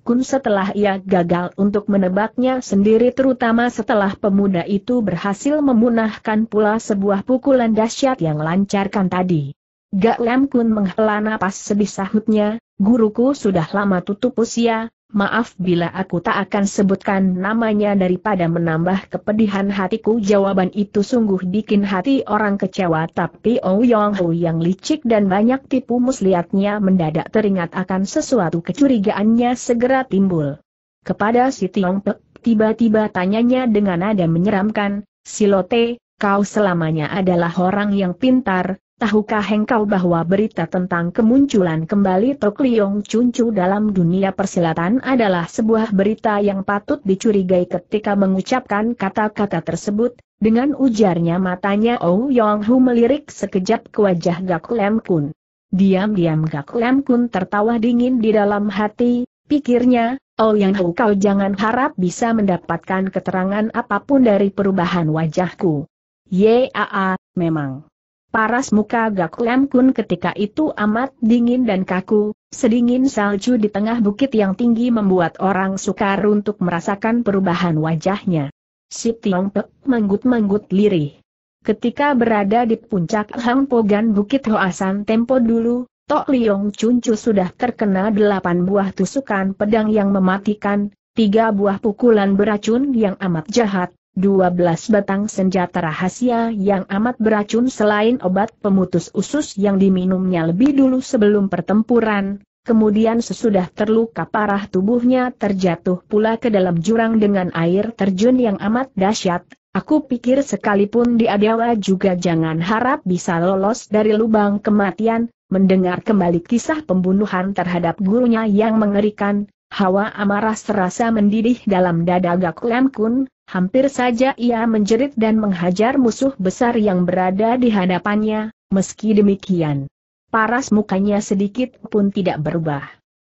Kun setelah ia gagal untuk menebaknya sendiri terutama setelah pemuda itu berhasil memunahkan pula sebuah pukulan dahsyat yang lancarkan tadi. Gak Lem Kun menghela napas sedih sahutnya, guruku sudah lama tutup usia, Maaf bila aku tak akan sebutkan namanya daripada menambah kepedihan hatiku jawaban itu sungguh bikin hati orang kecewa tapi Oh Yong Ho yang licik dan banyak tipu muslihatnya mendadak teringat akan sesuatu kecurigaannya segera timbul. Kepada si Tiong Pek, tiba-tiba tanyanya dengan nada menyeramkan, Silote, kau selamanya adalah orang yang pintar, Tahukah engkau bahwa berita tentang kemunculan kembali Tok Liong Chuncu dalam dunia persilatan adalah sebuah berita yang patut dicurigai ketika mengucapkan kata-kata tersebut, dengan ujarnya matanya Oh Yong Hu melirik sekejap ke wajah Gak Lem Kun. Diam-diam Gak Lem Kun tertawa dingin di dalam hati, pikirnya, Oh Yang Hu kau jangan harap bisa mendapatkan keterangan apapun dari perubahan wajahku. Yaa, memang. Paras muka Gak Lem Kun ketika itu amat dingin dan kaku, sedingin salju di tengah bukit yang tinggi membuat orang sukar untuk merasakan perubahan wajahnya. Si Tiong Pek menggut-menggut lirih. Ketika berada di puncak Hang Pogan Bukit Hoasan Tempo dulu, Tok Liong Cuncu sudah terkena delapan buah tusukan pedang yang mematikan, tiga buah pukulan beracun yang amat jahat, 12 batang senjata rahasia yang amat beracun selain obat pemutus usus yang diminumnya lebih dulu sebelum pertempuran, kemudian sesudah terluka parah tubuhnya terjatuh pula ke dalam jurang dengan air terjun yang amat dahsyat. Aku pikir sekalipun di juga jangan harap bisa lolos dari lubang kematian, mendengar kembali kisah pembunuhan terhadap gurunya yang mengerikan, hawa amarah serasa mendidih dalam dada Gak Lam Kun, Hampir saja ia menjerit dan menghajar musuh besar yang berada di hadapannya, meski demikian. Paras mukanya sedikit pun tidak berubah.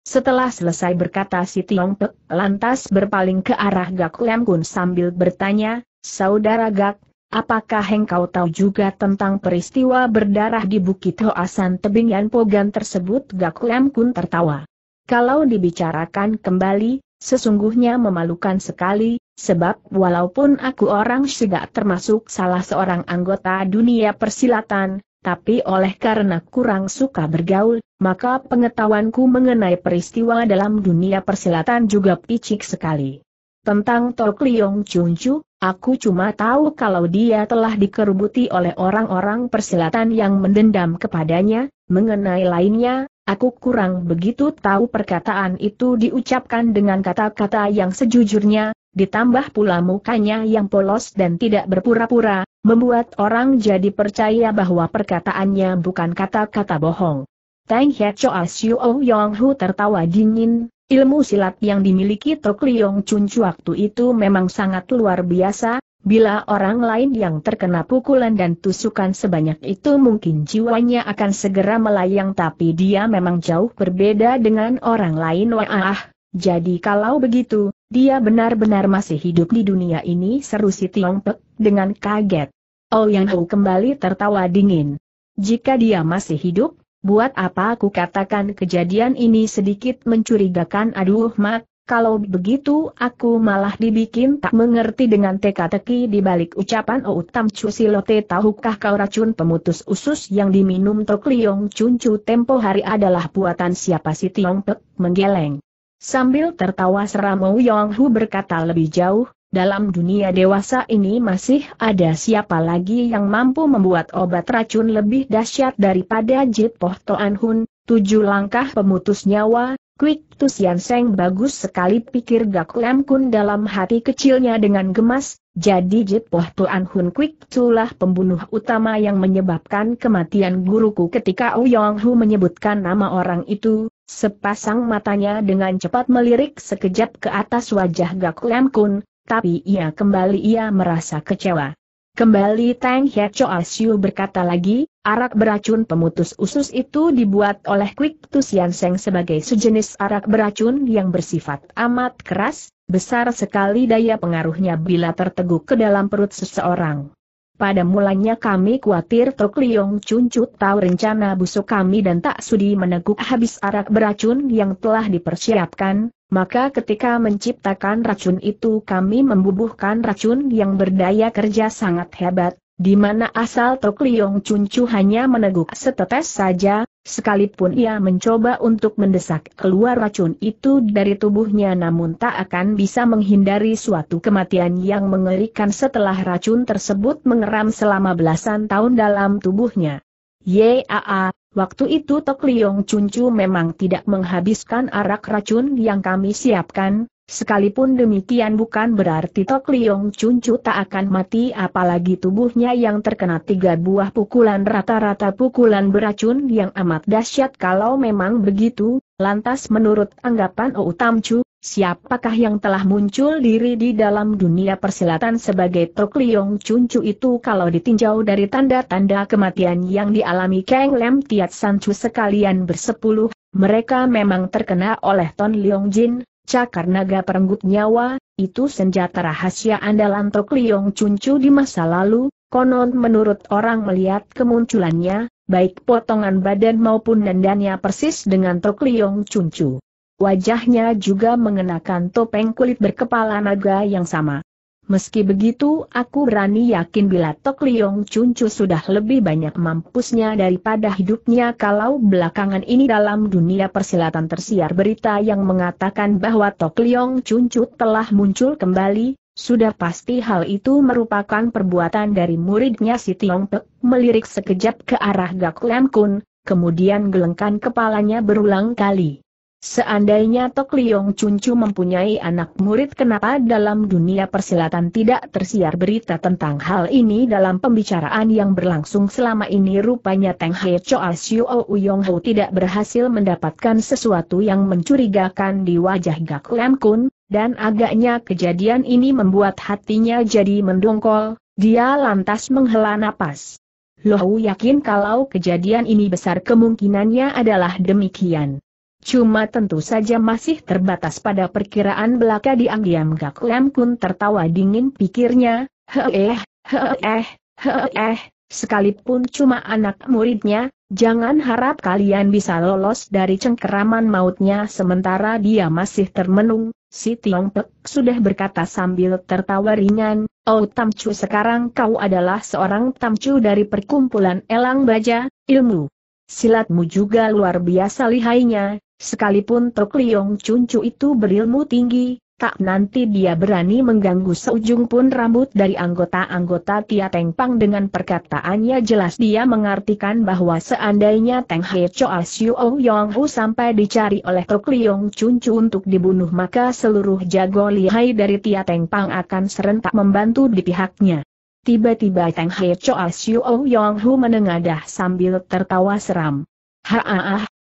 Setelah selesai berkata si Tiong Pek, lantas berpaling ke arah Gak Lem Kun sambil bertanya, Saudara Gak, apakah engkau tahu juga tentang peristiwa berdarah di Bukit Hoasan tebing Pogan tersebut? Gak Lem Kun tertawa. Kalau dibicarakan kembali, Sesungguhnya memalukan sekali, sebab walaupun aku orang tidak termasuk salah seorang anggota dunia persilatan, tapi oleh karena kurang suka bergaul, maka pengetahuanku mengenai peristiwa dalam dunia persilatan juga picik sekali. Tentang Tok Liong Chunchu, aku cuma tahu kalau dia telah dikerubuti oleh orang-orang persilatan yang mendendam kepadanya, mengenai lainnya, Aku kurang begitu tahu perkataan itu diucapkan dengan kata-kata yang sejujurnya, ditambah pula mukanya yang polos dan tidak berpura-pura, membuat orang jadi percaya bahwa perkataannya bukan kata-kata bohong. Tang He Xiu Yong Hu tertawa dingin, Ilmu silat yang dimiliki Tok Liong Chun waktu itu memang sangat luar biasa, bila orang lain yang terkena pukulan dan tusukan sebanyak itu mungkin jiwanya akan segera melayang tapi dia memang jauh berbeda dengan orang lain wah, jadi kalau begitu, dia benar-benar masih hidup di dunia ini seru si Tiong Pek, dengan kaget. Oh Yang Ho kembali tertawa dingin. Jika dia masih hidup, Buat apa aku katakan kejadian ini sedikit mencurigakan aduh mak kalau begitu aku malah dibikin tak mengerti dengan teka-teki di balik ucapan O Tam Chu Silote tahukah kau racun pemutus usus yang diminum Tok Liong Chun Chu tempo hari adalah buatan siapa si Tiong Pek menggeleng. Sambil tertawa seram Oh Hu berkata lebih jauh, dalam dunia dewasa ini masih ada siapa lagi yang mampu membuat obat racun lebih dahsyat daripada Jit Poh Toan Hun, tujuh langkah pemutus nyawa, Quick Tusian Seng bagus sekali pikir Gak Lam Kun dalam hati kecilnya dengan gemas, jadi Jit Poh Toan Hun Quick Tulah pembunuh utama yang menyebabkan kematian guruku ketika Uyong Hu menyebutkan nama orang itu, Sepasang matanya dengan cepat melirik sekejap ke atas wajah Gak Lam Kun, tapi ia kembali ia merasa kecewa. Kembali Tang Hye Choa Siu berkata lagi, arak beracun pemutus usus itu dibuat oleh Kwik Tu Sian Seng sebagai sejenis arak beracun yang bersifat amat keras, besar sekali daya pengaruhnya bila terteguk ke dalam perut seseorang. Pada mulanya kami khawatir Tok Liong Cuncut tahu rencana busuk kami dan tak sudi meneguk habis arak beracun yang telah dipersiapkan, maka ketika menciptakan racun itu kami membubuhkan racun yang berdaya kerja sangat hebat, di mana asal Tok Liong Cuncu hanya meneguk setetes saja, sekalipun ia mencoba untuk mendesak keluar racun itu dari tubuhnya namun tak akan bisa menghindari suatu kematian yang mengerikan setelah racun tersebut mengeram selama belasan tahun dalam tubuhnya. Yaa, Waktu itu Tok Liong Cuncu memang tidak menghabiskan arak racun yang kami siapkan, sekalipun demikian bukan berarti Tok Liong Cuncu tak akan mati apalagi tubuhnya yang terkena tiga buah pukulan rata-rata pukulan beracun yang amat dahsyat kalau memang begitu, Lantas menurut anggapan Ou Tamcu, siapakah yang telah muncul diri di dalam dunia persilatan sebagai Tok Liong Chuncu itu kalau ditinjau dari tanda-tanda kematian yang dialami Kang Lem Tiat Sancu sekalian bersepuluh, mereka memang terkena oleh Ton Liong Jin, cakar naga perenggut nyawa, itu senjata rahasia andalan Tok Liong Chuncu di masa lalu, konon menurut orang melihat kemunculannya, baik potongan badan maupun dandannya persis dengan Tok Liong Chuncu. Wajahnya juga mengenakan topeng kulit berkepala naga yang sama. Meski begitu, aku berani yakin bila Tok Liong Cuncu sudah lebih banyak mampusnya daripada hidupnya kalau belakangan ini dalam dunia persilatan tersiar berita yang mengatakan bahwa Tok Liong Cuncu telah muncul kembali, sudah pasti hal itu merupakan perbuatan dari muridnya si Tiong Pek, melirik sekejap ke arah Gak Lian Kun, kemudian gelengkan kepalanya berulang kali. Seandainya Tok Liong Chu mempunyai anak murid kenapa dalam dunia persilatan tidak tersiar berita tentang hal ini dalam pembicaraan yang berlangsung selama ini rupanya Teng He Choa Xiu Uyong Ho tidak berhasil mendapatkan sesuatu yang mencurigakan di wajah Gak Lian Kun, dan agaknya kejadian ini membuat hatinya jadi mendongkol, dia lantas menghela napas. Lohu yakin kalau kejadian ini besar kemungkinannya adalah demikian. Cuma tentu saja masih terbatas pada perkiraan belaka dianggiam diam Gak Lem Kun tertawa dingin pikirnya, heeh, heeh, heeh, sekalipun cuma anak muridnya, jangan harap kalian bisa lolos dari cengkeraman mautnya sementara dia masih termenung, Si Tiong Pek sudah berkata sambil tertawa ringan, Oh Tamcu sekarang kau adalah seorang Tamcu dari perkumpulan Elang Baja, ilmu. Silatmu juga luar biasa lihainya, sekalipun Tok Liong Cuncu itu berilmu tinggi, tak nanti dia berani mengganggu seujung pun rambut dari anggota-anggota Tia Teng Pang dengan perkataannya jelas dia mengartikan bahwa seandainya Teng Hei Choa Xiu Yong Hu sampai dicari oleh Tok Liong Chun Chu untuk dibunuh maka seluruh jago lihai dari Tia Teng Pang akan serentak membantu di pihaknya. Tiba-tiba Teng Hei Choa Xiu Yong Hu menengadah sambil tertawa seram. ha-ah-ah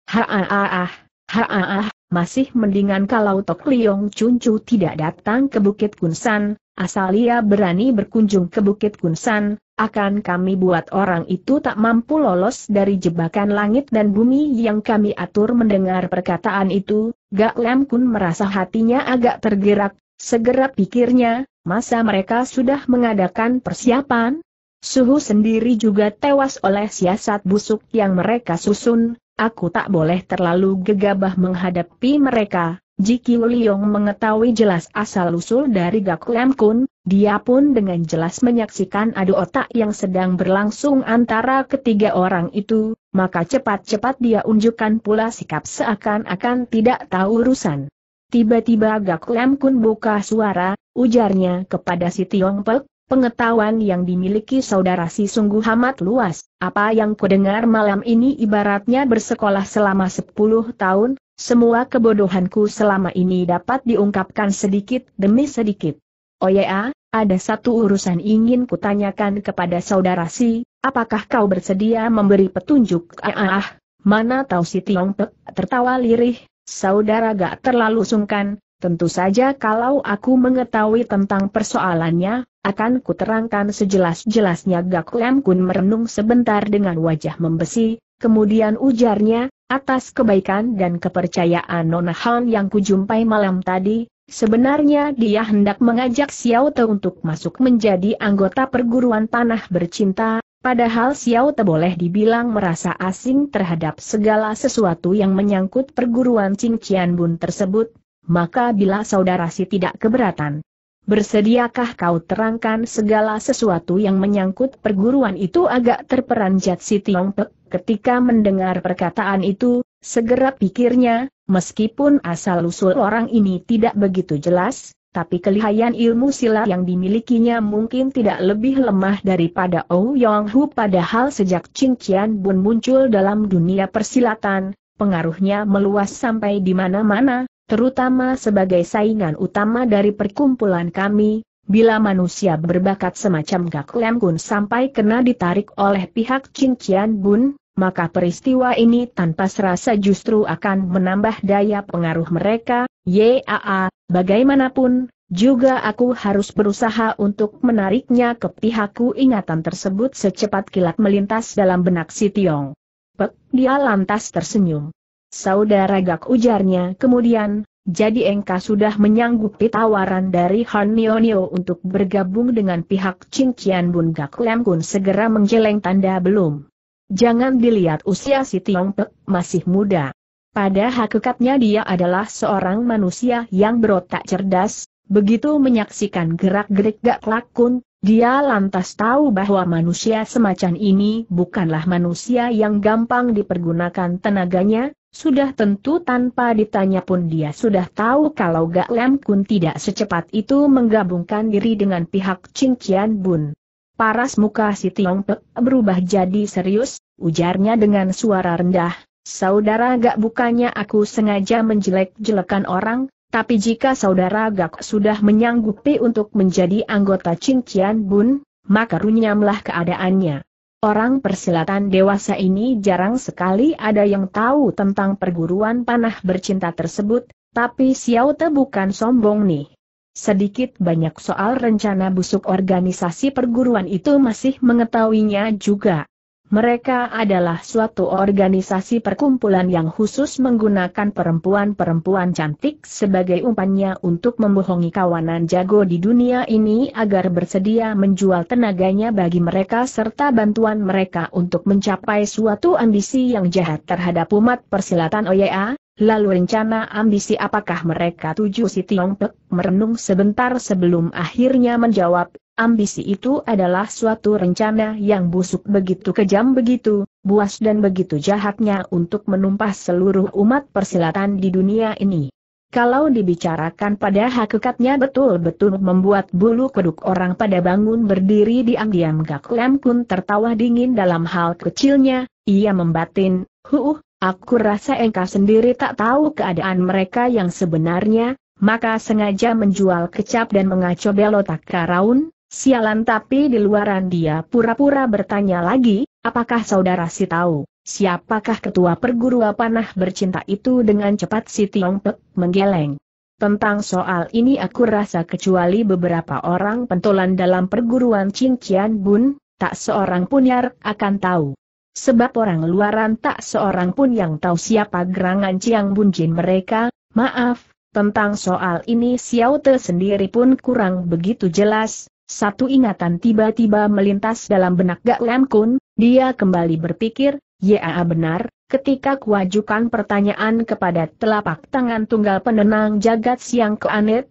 masih mendingan kalau Tok Liong Cuncu tidak datang ke Bukit Kunsan, asal ia berani berkunjung ke Bukit Kunsan, akan kami buat orang itu tak mampu lolos dari jebakan langit dan bumi yang kami atur mendengar perkataan itu, Gak Lem Kun merasa hatinya agak tergerak, segera pikirnya, masa mereka sudah mengadakan persiapan? Suhu sendiri juga tewas oleh siasat busuk yang mereka susun, Aku tak boleh terlalu gegabah menghadapi mereka. Jiki Liong mengetahui jelas asal-usul dari Gak Lam Kun, dia pun dengan jelas menyaksikan adu otak yang sedang berlangsung antara ketiga orang itu, maka cepat-cepat dia unjukkan pula sikap seakan-akan tidak tahu urusan. Tiba-tiba Gak Lam Kun buka suara, ujarnya kepada si Tiong Pek, Pengetahuan yang dimiliki saudara si sungguh amat luas, apa yang kudengar malam ini ibaratnya bersekolah selama 10 tahun, semua kebodohanku selama ini dapat diungkapkan sedikit demi sedikit. Oh ya, ada satu urusan ingin kutanyakan kepada saudara si, apakah kau bersedia memberi petunjuk? Ah, ah, ah. mana tahu si Tiong Pek tertawa lirih, saudara gak terlalu sungkan, Tentu saja kalau aku mengetahui tentang persoalannya, akan kuterangkan sejelas-jelasnya Gak Lem Kun merenung sebentar dengan wajah membesi, kemudian ujarnya, atas kebaikan dan kepercayaan Nona Han yang kujumpai malam tadi, sebenarnya dia hendak mengajak Xiao Te untuk masuk menjadi anggota perguruan tanah bercinta, Padahal Xiao Te boleh dibilang merasa asing terhadap segala sesuatu yang menyangkut perguruan Cingcian Bun tersebut, maka bila saudara si tidak keberatan. Bersediakah kau terangkan segala sesuatu yang menyangkut perguruan itu agak terperanjat si Tiong Pek? Ketika mendengar perkataan itu, segera pikirnya, meskipun asal-usul orang ini tidak begitu jelas, tapi kelihayan ilmu silat yang dimilikinya mungkin tidak lebih lemah daripada Oh Yong Hu padahal sejak Ching Qian Bun muncul dalam dunia persilatan, pengaruhnya meluas sampai di mana-mana, terutama sebagai saingan utama dari perkumpulan kami, bila manusia berbakat semacam Gak Lem Kun sampai kena ditarik oleh pihak Ching Qian Bun, maka peristiwa ini tanpa serasa justru akan menambah daya pengaruh mereka, YAA, bagaimanapun, juga aku harus berusaha untuk menariknya ke pihakku ingatan tersebut secepat kilat melintas dalam benak si Tiong. Pek, dia lantas tersenyum. Saudara Gak ujarnya kemudian, jadi engkau sudah menyanggupi tawaran dari Han Nio untuk bergabung dengan pihak Ching Kian Bun Gak Lem Kun segera menjeleng tanda belum. Jangan dilihat usia si Tiong Pek masih muda. Pada hakikatnya dia adalah seorang manusia yang berotak cerdas, begitu menyaksikan gerak-gerik Gak Lakun, dia lantas tahu bahwa manusia semacam ini bukanlah manusia yang gampang dipergunakan tenaganya, sudah tentu tanpa ditanya pun dia sudah tahu kalau Gak Lem Kun tidak secepat itu menggabungkan diri dengan pihak Cincian Bun. Paras muka si Tiong Pek berubah jadi serius, ujarnya dengan suara rendah, Saudara Gak bukannya aku sengaja menjelek-jelekan orang, tapi jika saudara Gak sudah menyanggupi untuk menjadi anggota Cincian Bun, maka runyamlah keadaannya. Orang persilatan dewasa ini jarang sekali ada yang tahu tentang perguruan panah bercinta tersebut, tapi Xiao Te bukan sombong nih. Sedikit banyak soal rencana busuk organisasi perguruan itu masih mengetahuinya juga. Mereka adalah suatu organisasi perkumpulan yang khusus menggunakan perempuan-perempuan cantik sebagai umpannya untuk membohongi kawanan jago di dunia ini agar bersedia menjual tenaganya bagi mereka serta bantuan mereka untuk mencapai suatu ambisi yang jahat terhadap umat persilatan OYA. Lalu rencana ambisi apakah mereka tuju si Pek merenung sebentar sebelum akhirnya menjawab, ambisi itu adalah suatu rencana yang busuk begitu kejam begitu, buas dan begitu jahatnya untuk menumpas seluruh umat persilatan di dunia ini. Kalau dibicarakan pada hakikatnya betul-betul membuat bulu kuduk orang pada bangun berdiri diam-diam Gak Lem Kun tertawa dingin dalam hal kecilnya, ia membatin, huuh, aku rasa engkau sendiri tak tahu keadaan mereka yang sebenarnya, maka sengaja menjual kecap dan mengacobel tak karaun, Sialan tapi di luaran dia pura-pura bertanya lagi, apakah saudara si tahu, siapakah ketua perguruan panah bercinta itu dengan cepat si Tiong Pek menggeleng. Tentang soal ini aku rasa kecuali beberapa orang pentolan dalam perguruan Cincian Bun, tak seorang pun yang akan tahu. Sebab orang luaran tak seorang pun yang tahu siapa gerangan Ciang Jin mereka, maaf, tentang soal ini Xiao Te sendiri pun kurang begitu jelas, satu ingatan tiba-tiba melintas dalam benak Gak Lam Kun, dia kembali berpikir, ya benar, ketika kuajukan pertanyaan kepada telapak tangan tunggal penenang jagat siang keanet,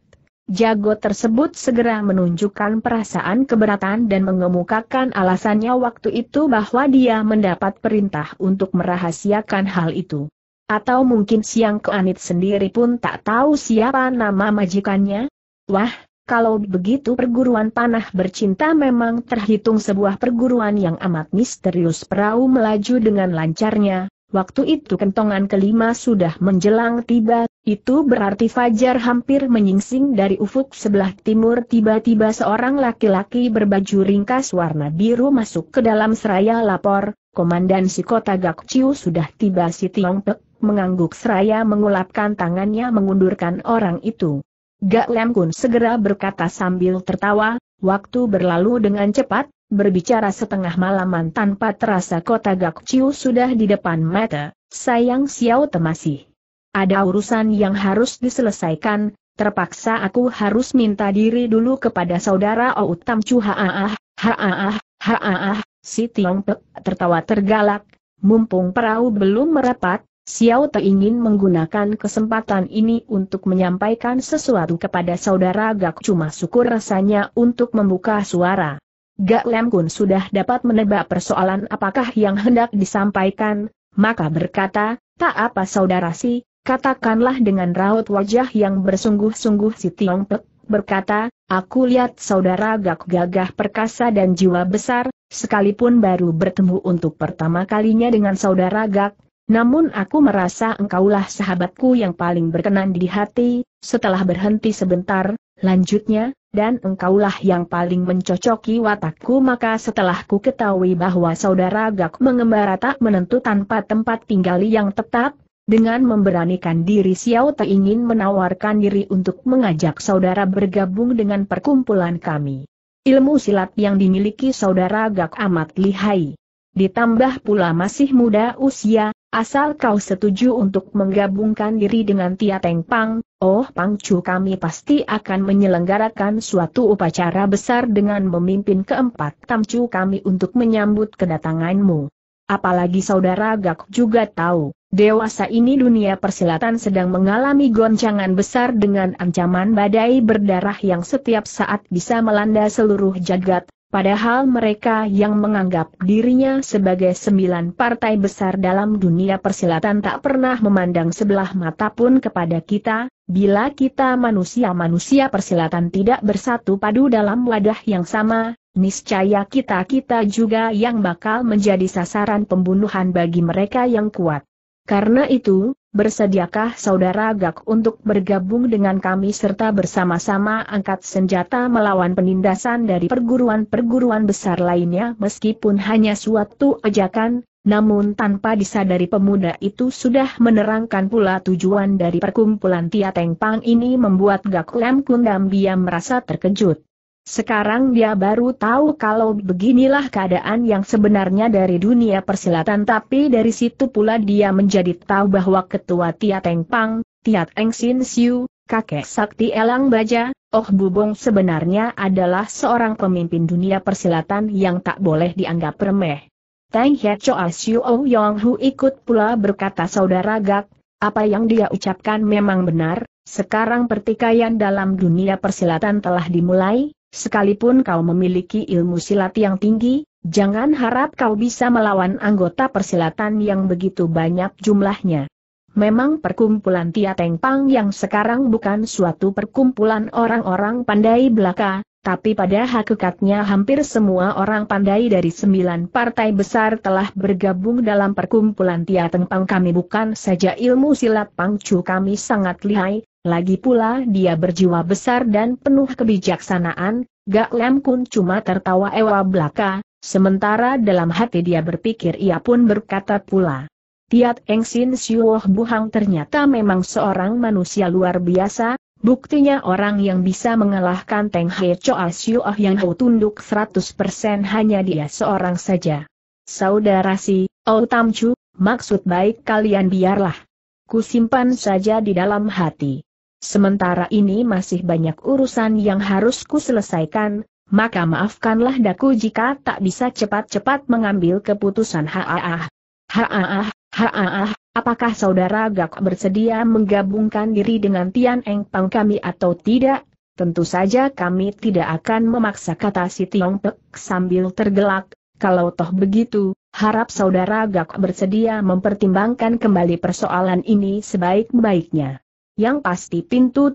Jago tersebut segera menunjukkan perasaan keberatan dan mengemukakan alasannya waktu itu bahwa dia mendapat perintah untuk merahasiakan hal itu. Atau mungkin Siang Keanit sendiri pun tak tahu siapa nama majikannya? Wah, kalau begitu perguruan panah bercinta memang terhitung sebuah perguruan yang amat misterius perahu melaju dengan lancarnya. Waktu itu kentongan kelima sudah menjelang tiba, itu berarti Fajar hampir menyingsing dari ufuk sebelah timur tiba-tiba seorang laki-laki berbaju ringkas warna biru masuk ke dalam seraya lapor, Komandan si kota Gakciu sudah tiba si Tiong mengangguk seraya mengulapkan tangannya mengundurkan orang itu. Gak Lem Kun segera berkata sambil tertawa, waktu berlalu dengan cepat, berbicara setengah malaman tanpa terasa kota Gak Chiu sudah di depan mata, sayang Xiao masih. Ada urusan yang harus diselesaikan, terpaksa aku harus minta diri dulu kepada saudara Ou Tam Chu Haaah, ah Haaah, ah Haaah, ah. si Tiong Pe, tertawa tergalak, mumpung perahu belum merapat, Xiao Te ingin menggunakan kesempatan ini untuk menyampaikan sesuatu kepada saudara Gak cuma syukur rasanya untuk membuka suara. Gak Lem Kun sudah dapat menebak persoalan apakah yang hendak disampaikan, maka berkata, tak apa saudara si, katakanlah dengan raut wajah yang bersungguh-sungguh si Tiong Pek, berkata, aku lihat saudara Gak gagah perkasa dan jiwa besar, sekalipun baru bertemu untuk pertama kalinya dengan saudara Gak, namun aku merasa engkaulah sahabatku yang paling berkenan di hati, setelah berhenti sebentar, lanjutnya, dan engkaulah yang paling mencocoki watakku maka setelah ku ketahui bahwa saudara Gak mengembara tak menentu tanpa tempat tinggal yang tetap, dengan memberanikan diri Xiao Te ingin menawarkan diri untuk mengajak saudara bergabung dengan perkumpulan kami. Ilmu silat yang dimiliki saudara Gak amat lihai. Ditambah pula masih muda usia, Asal kau setuju untuk menggabungkan diri dengan Tia Teng Pang, oh Pang Chu kami pasti akan menyelenggarakan suatu upacara besar dengan memimpin keempat Chu kami untuk menyambut kedatanganmu. Apalagi saudara Gak juga tahu, dewasa ini dunia persilatan sedang mengalami goncangan besar dengan ancaman badai berdarah yang setiap saat bisa melanda seluruh jagat, Padahal mereka yang menganggap dirinya sebagai sembilan partai besar dalam dunia persilatan tak pernah memandang sebelah mata pun kepada kita, bila kita manusia-manusia persilatan tidak bersatu padu dalam wadah yang sama, niscaya kita-kita juga yang bakal menjadi sasaran pembunuhan bagi mereka yang kuat. Karena itu, Bersediakah saudara Gak untuk bergabung dengan kami serta bersama-sama angkat senjata melawan penindasan dari perguruan-perguruan besar lainnya meskipun hanya suatu ajakan, namun tanpa disadari pemuda itu sudah menerangkan pula tujuan dari perkumpulan Tia Teng Pang ini membuat Gak Lem Kundam Biam merasa terkejut. Sekarang dia baru tahu kalau beginilah keadaan yang sebenarnya dari dunia persilatan tapi dari situ pula dia menjadi tahu bahwa ketua Tiat Eng Pang, Tiat Eng Sin Siu, kakek sakti Elang Baja, Oh Bubong sebenarnya adalah seorang pemimpin dunia persilatan yang tak boleh dianggap remeh. Tang Hye Choa ah Siu Oh Yong Hu ikut pula berkata saudara Gak, apa yang dia ucapkan memang benar, sekarang pertikaian dalam dunia persilatan telah dimulai, Sekalipun kau memiliki ilmu silat yang tinggi, jangan harap kau bisa melawan anggota persilatan yang begitu banyak jumlahnya. Memang perkumpulan Tia Teng Pang yang sekarang bukan suatu perkumpulan orang-orang pandai belaka, tapi pada hakikatnya hampir semua orang pandai dari sembilan partai besar telah bergabung dalam perkumpulan Tia Teng Pang kami bukan saja ilmu silat pangcu kami sangat lihai, lagi pula dia berjiwa besar dan penuh kebijaksanaan, Gak Lem Kun cuma tertawa ewa belaka, sementara dalam hati dia berpikir ia pun berkata pula. Tiat Eng Sin Siuoh Buhang ternyata memang seorang manusia luar biasa, buktinya orang yang bisa mengalahkan Teng He Choa Siuoh yang Ho tunduk 100% hanya dia seorang saja. Saudara si, Oh Tam Chu, maksud baik kalian biarlah. ku simpan saja di dalam hati. Sementara ini masih banyak urusan yang harus selesaikan, maka maafkanlah daku jika tak bisa cepat-cepat mengambil keputusan Haaah. Ah, Haaah, ah, Haaah, ah. apakah saudara Gak bersedia menggabungkan diri dengan Tian Eng Pang kami atau tidak? Tentu saja kami tidak akan memaksa kata si Tiong Pek sambil tergelak, kalau toh begitu, harap saudara Gak bersedia mempertimbangkan kembali persoalan ini sebaik-baiknya yang pasti pintu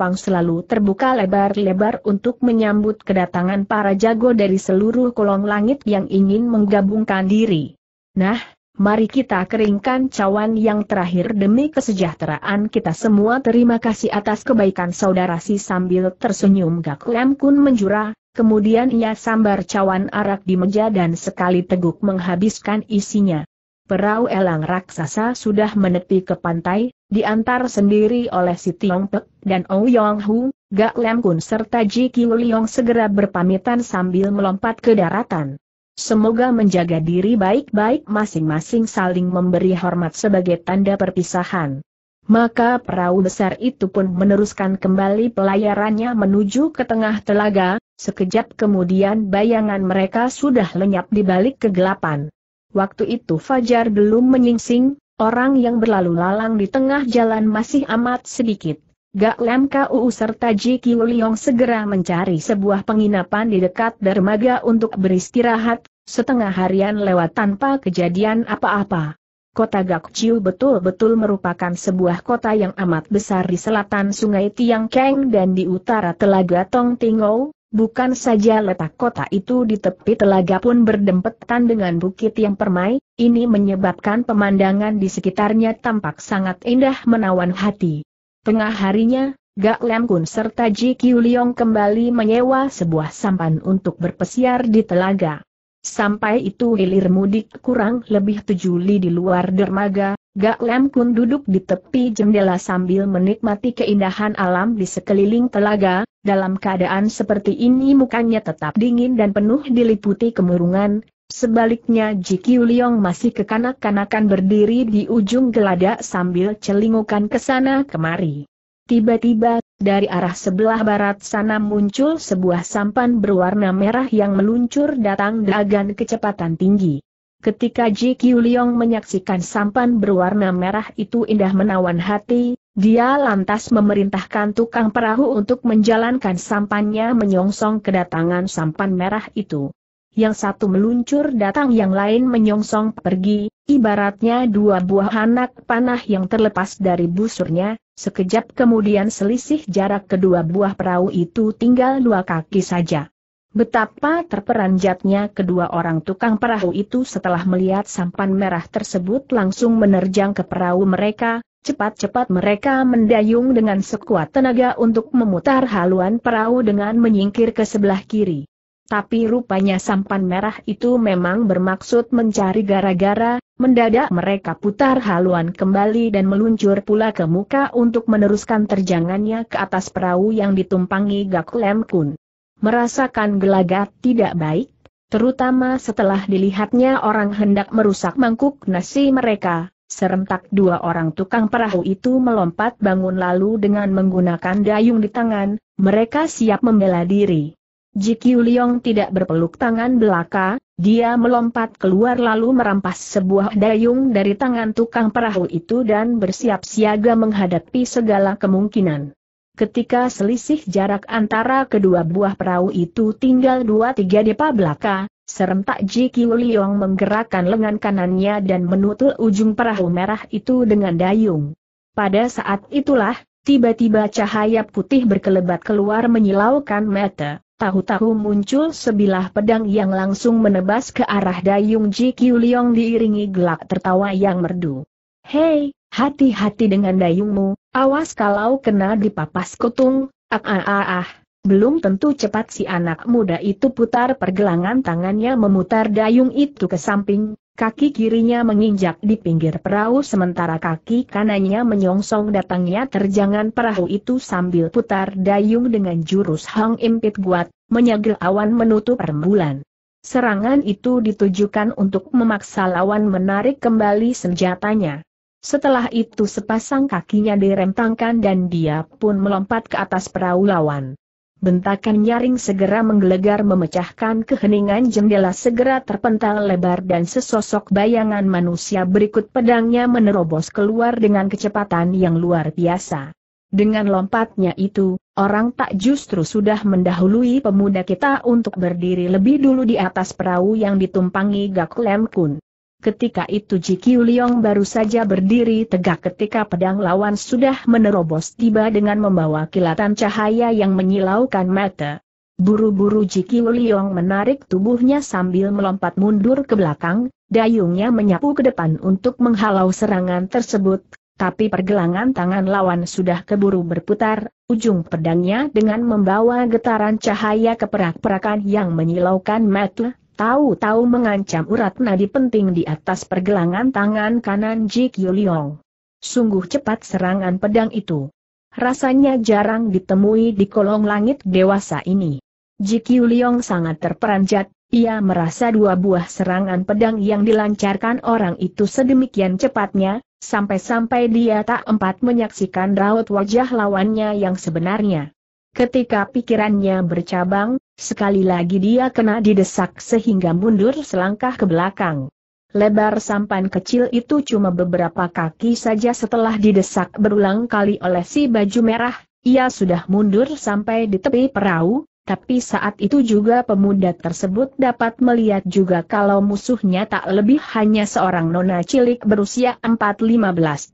pang selalu terbuka lebar-lebar untuk menyambut kedatangan para jago dari seluruh kolong langit yang ingin menggabungkan diri. Nah, mari kita keringkan cawan yang terakhir demi kesejahteraan kita semua. Terima kasih atas kebaikan saudara si sambil tersenyum Gak Lem Kun menjura, kemudian ia sambar cawan arak di meja dan sekali teguk menghabiskan isinya. Perahu elang raksasa sudah menepi ke pantai, diantar sendiri oleh si Tiong Pek dan Ou Yong Hu, Gak Lem Kun serta Ji Kiu Liong segera berpamitan sambil melompat ke daratan. Semoga menjaga diri baik-baik masing-masing saling memberi hormat sebagai tanda perpisahan. Maka perahu besar itu pun meneruskan kembali pelayarannya menuju ke tengah telaga, sekejap kemudian bayangan mereka sudah lenyap di balik kegelapan. Waktu itu Fajar belum menyingsing, orang yang berlalu lalang di tengah jalan masih amat sedikit. Gak Lam KU serta Ji Liong segera mencari sebuah penginapan di dekat dermaga untuk beristirahat, setengah harian lewat tanpa kejadian apa-apa. Kota Gakciu betul-betul merupakan sebuah kota yang amat besar di selatan Sungai Tiangkeng dan di utara Telaga Tong Tingou, Bukan saja letak kota itu di tepi telaga pun berdempetan dengan bukit yang permai, ini menyebabkan pemandangan di sekitarnya tampak sangat indah menawan hati. Tengah harinya, Gak Lem Kun serta Ji Kiu Liong kembali menyewa sebuah sampan untuk berpesiar di telaga. Sampai itu hilir mudik kurang lebih tujuh li di luar dermaga, Gak Lem Kun duduk di tepi jendela sambil menikmati keindahan alam di sekeliling telaga, dalam keadaan seperti ini mukanya tetap dingin dan penuh diliputi kemurungan, sebaliknya Ji Kiu Liong masih kekanak-kanakan berdiri di ujung geladak sambil celingukan ke sana kemari. Tiba-tiba, dari arah sebelah barat sana muncul sebuah sampan berwarna merah yang meluncur datang dengan kecepatan tinggi. Ketika Ji Qiuliong menyaksikan sampan berwarna merah itu indah menawan hati, dia lantas memerintahkan tukang perahu untuk menjalankan sampannya menyongsong kedatangan sampan merah itu. Yang satu meluncur datang yang lain menyongsong pergi, ibaratnya dua buah anak panah yang terlepas dari busurnya, sekejap kemudian selisih jarak kedua buah perahu itu tinggal dua kaki saja. Betapa terperanjatnya kedua orang tukang perahu itu setelah melihat sampan merah tersebut langsung menerjang ke perahu mereka, cepat-cepat mereka mendayung dengan sekuat tenaga untuk memutar haluan perahu dengan menyingkir ke sebelah kiri. Tapi rupanya sampan merah itu memang bermaksud mencari gara-gara, mendadak mereka putar haluan kembali dan meluncur pula ke muka untuk meneruskan terjangannya ke atas perahu yang ditumpangi Gaklem Kun merasakan gelagat tidak baik, terutama setelah dilihatnya orang hendak merusak mangkuk nasi mereka. Serentak dua orang tukang perahu itu melompat bangun lalu dengan menggunakan dayung di tangan, mereka siap membela diri. Jikiu Liong tidak berpeluk tangan belaka, dia melompat keluar lalu merampas sebuah dayung dari tangan tukang perahu itu dan bersiap siaga menghadapi segala kemungkinan. Ketika selisih jarak antara kedua buah perahu itu tinggal dua tiga depa belaka, serentak Ji Kiu menggerakkan lengan kanannya dan menutul ujung perahu merah itu dengan dayung. Pada saat itulah, tiba-tiba cahaya putih berkelebat keluar menyilaukan mata. Tahu-tahu muncul sebilah pedang yang langsung menebas ke arah dayung Ji Kiu diiringi gelak tertawa yang merdu. Hei, Hati-hati dengan dayungmu, awas kalau kena dipapas kutung, ah ah ah ah. Belum tentu cepat si anak muda itu putar pergelangan tangannya memutar dayung itu ke samping, kaki kirinya menginjak di pinggir perahu sementara kaki kanannya menyongsong datangnya terjangan perahu itu sambil putar dayung dengan jurus Hang Impit Guat, menyegel awan menutup rembulan. Serangan itu ditujukan untuk memaksa lawan menarik kembali senjatanya. Setelah itu sepasang kakinya direntangkan dan dia pun melompat ke atas perahu lawan. Bentakan nyaring segera menggelegar memecahkan keheningan jendela segera terpental lebar dan sesosok bayangan manusia berikut pedangnya menerobos keluar dengan kecepatan yang luar biasa. Dengan lompatnya itu, orang tak justru sudah mendahului pemuda kita untuk berdiri lebih dulu di atas perahu yang ditumpangi Gak Lem Kun. Ketika itu Ji Kiu Liong baru saja berdiri tegak ketika pedang lawan sudah menerobos tiba dengan membawa kilatan cahaya yang menyilaukan mata. Buru-buru Ji Kiu Liong menarik tubuhnya sambil melompat mundur ke belakang, dayungnya menyapu ke depan untuk menghalau serangan tersebut, tapi pergelangan tangan lawan sudah keburu berputar, ujung pedangnya dengan membawa getaran cahaya ke perak-perakan yang menyilaukan mata Tahu-tahu mengancam urat nadi penting di atas pergelangan tangan kanan Jik Yuliong. Sungguh cepat serangan pedang itu. Rasanya jarang ditemui di kolong langit dewasa ini. Jik Yuliong sangat terperanjat, ia merasa dua buah serangan pedang yang dilancarkan orang itu sedemikian cepatnya, sampai-sampai dia tak empat menyaksikan raut wajah lawannya yang sebenarnya. Ketika pikirannya bercabang, sekali lagi dia kena didesak sehingga mundur selangkah ke belakang. Lebar sampan kecil itu cuma beberapa kaki saja setelah didesak berulang kali oleh si baju merah, ia sudah mundur sampai di tepi perahu, tapi saat itu juga pemuda tersebut dapat melihat juga kalau musuhnya tak lebih hanya seorang nona cilik berusia 4-15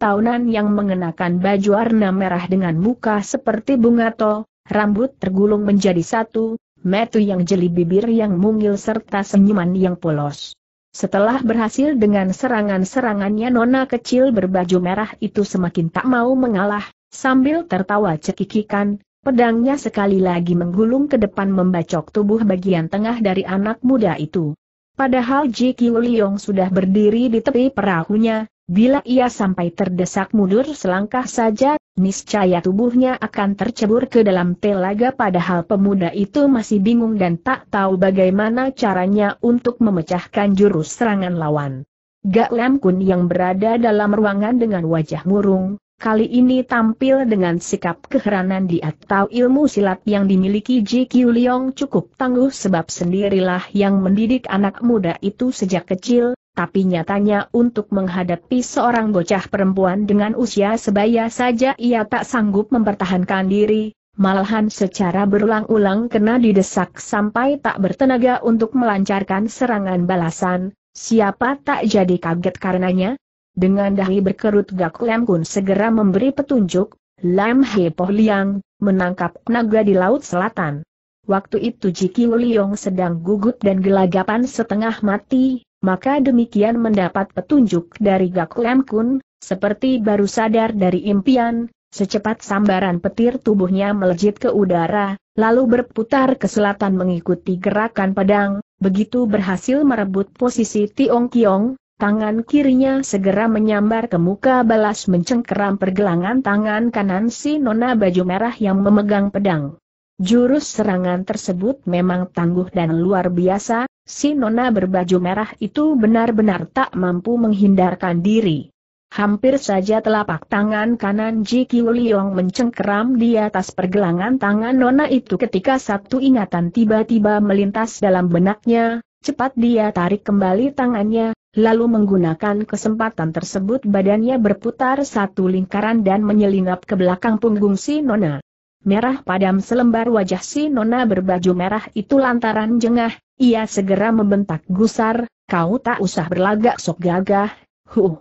tahunan yang mengenakan baju warna merah dengan muka seperti bunga tol, rambut tergulung menjadi satu, metu yang jeli bibir yang mungil serta senyuman yang polos. Setelah berhasil dengan serangan-serangannya nona kecil berbaju merah itu semakin tak mau mengalah, sambil tertawa cekikikan, pedangnya sekali lagi menggulung ke depan membacok tubuh bagian tengah dari anak muda itu. Padahal Ji Liong sudah berdiri di tepi perahunya, bila ia sampai terdesak mundur selangkah saja, niscaya tubuhnya akan tercebur ke dalam telaga padahal pemuda itu masih bingung dan tak tahu bagaimana caranya untuk memecahkan jurus serangan lawan. Gak Lam Kun yang berada dalam ruangan dengan wajah murung, kali ini tampil dengan sikap keheranan di atau ilmu silat yang dimiliki Ji Qiu Leong cukup tangguh sebab sendirilah yang mendidik anak muda itu sejak kecil, tapi nyatanya untuk menghadapi seorang bocah perempuan dengan usia sebaya saja ia tak sanggup mempertahankan diri, malahan secara berulang-ulang kena didesak sampai tak bertenaga untuk melancarkan serangan balasan, siapa tak jadi kaget karenanya? Dengan dahi berkerut Gak Lam Kun segera memberi petunjuk, Lam He Poh Liang, menangkap naga di Laut Selatan. Waktu itu Jiki Wuliong sedang gugup dan gelagapan setengah mati, maka demikian mendapat petunjuk dari Gak Kun, seperti baru sadar dari impian, secepat sambaran petir tubuhnya melejit ke udara, lalu berputar ke selatan mengikuti gerakan pedang, begitu berhasil merebut posisi Tiong Kiong, tangan kirinya segera menyambar ke muka balas mencengkeram pergelangan tangan kanan si nona baju merah yang memegang pedang. Jurus serangan tersebut memang tangguh dan luar biasa, si nona berbaju merah itu benar-benar tak mampu menghindarkan diri. Hampir saja telapak tangan kanan Ji Liong mencengkeram di atas pergelangan tangan nona itu ketika satu ingatan tiba-tiba melintas dalam benaknya, cepat dia tarik kembali tangannya, lalu menggunakan kesempatan tersebut badannya berputar satu lingkaran dan menyelinap ke belakang punggung si nona. Merah padam selembar wajah si nona berbaju merah itu lantaran jengah, ia segera membentak gusar, kau tak usah berlagak sok gagah, huh.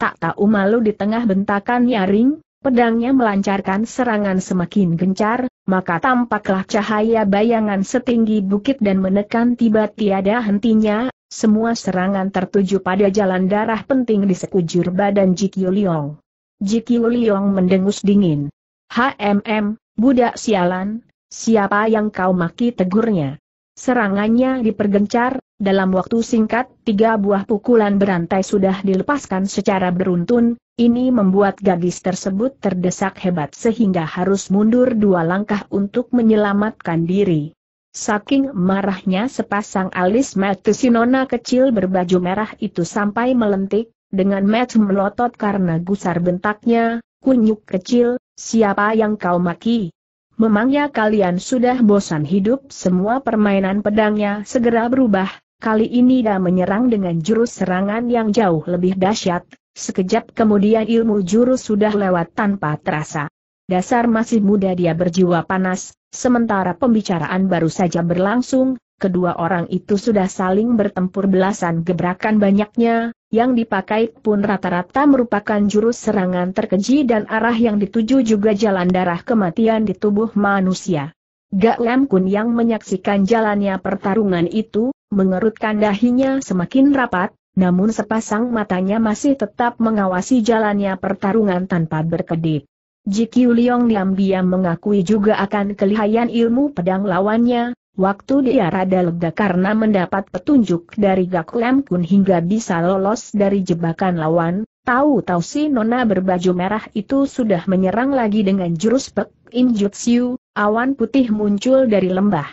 Tak tahu malu di tengah bentakan nyaring, pedangnya melancarkan serangan semakin gencar, maka tampaklah cahaya bayangan setinggi bukit dan menekan tiba tiada hentinya, semua serangan tertuju pada jalan darah penting di sekujur badan Jikyu Liong. Jikyu Liong mendengus dingin. HMM, Budak sialan, siapa yang kau maki tegurnya? Serangannya dipergencar, dalam waktu singkat tiga buah pukulan berantai sudah dilepaskan secara beruntun, ini membuat gadis tersebut terdesak hebat sehingga harus mundur dua langkah untuk menyelamatkan diri. Saking marahnya sepasang alis mata sinona kecil berbaju merah itu sampai melentik, dengan mata melotot karena gusar bentaknya, kunyuk kecil, Siapa yang kau maki? Memangnya kalian sudah bosan hidup semua permainan pedangnya segera berubah, kali ini dia menyerang dengan jurus serangan yang jauh lebih dahsyat, sekejap kemudian ilmu jurus sudah lewat tanpa terasa. Dasar masih muda dia berjiwa panas, sementara pembicaraan baru saja berlangsung, kedua orang itu sudah saling bertempur belasan gebrakan banyaknya, yang dipakai pun rata-rata merupakan jurus serangan terkeji dan arah yang dituju juga jalan darah kematian di tubuh manusia. Gak Lam Kun yang menyaksikan jalannya pertarungan itu, mengerutkan dahinya semakin rapat, namun sepasang matanya masih tetap mengawasi jalannya pertarungan tanpa berkedip. Jikyu Liong diam-diam mengakui juga akan kelihayan ilmu pedang lawannya, Waktu dia rada lega karena mendapat petunjuk dari Gak Lam Kun hingga bisa lolos dari jebakan lawan, tahu-tahu si nona berbaju merah itu sudah menyerang lagi dengan jurus Pek Im Jutsu, awan putih muncul dari lembah.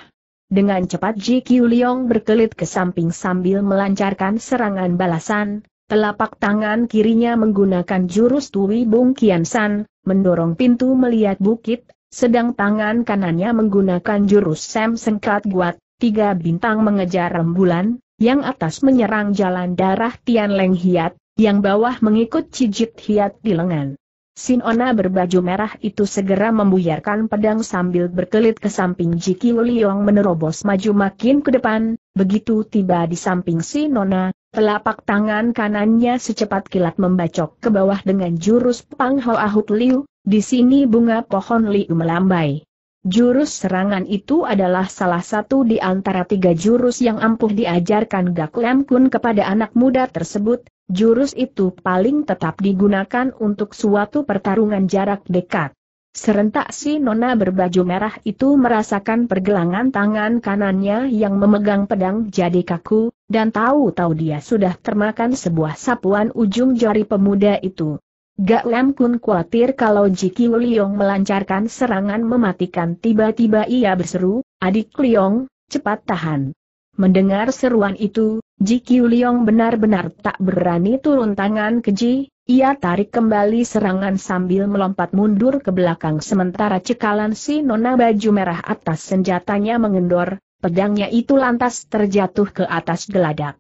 Dengan cepat Ji Kyu Liong berkelit ke samping sambil melancarkan serangan balasan, telapak tangan kirinya menggunakan jurus Tui Bung Kian San, mendorong pintu melihat bukit sedang tangan kanannya menggunakan jurus Sam Sengkat Guat, tiga bintang mengejar rembulan, yang atas menyerang jalan darah Tian Leng Hiat, yang bawah mengikut Cijit Hiat di lengan. Sinona berbaju merah itu segera membuyarkan pedang sambil berkelit ke samping Jiki Liong menerobos maju makin ke depan, begitu tiba di samping Sinona, telapak tangan kanannya secepat kilat membacok ke bawah dengan jurus Pang Hoa Hut Liu, di sini bunga pohon liu melambai. Jurus serangan itu adalah salah satu di antara tiga jurus yang ampuh diajarkan Gak Kun kepada anak muda tersebut, jurus itu paling tetap digunakan untuk suatu pertarungan jarak dekat. Serentak si nona berbaju merah itu merasakan pergelangan tangan kanannya yang memegang pedang jadi kaku, dan tahu-tahu dia sudah termakan sebuah sapuan ujung jari pemuda itu. Gak Lam Kun khawatir kalau Jiki Liong melancarkan serangan mematikan tiba-tiba ia berseru, adik Liong, cepat tahan. Mendengar seruan itu, Jiki Liong benar-benar tak berani turun tangan keji, ia tarik kembali serangan sambil melompat mundur ke belakang sementara cekalan si nona baju merah atas senjatanya mengendor, pedangnya itu lantas terjatuh ke atas geladak.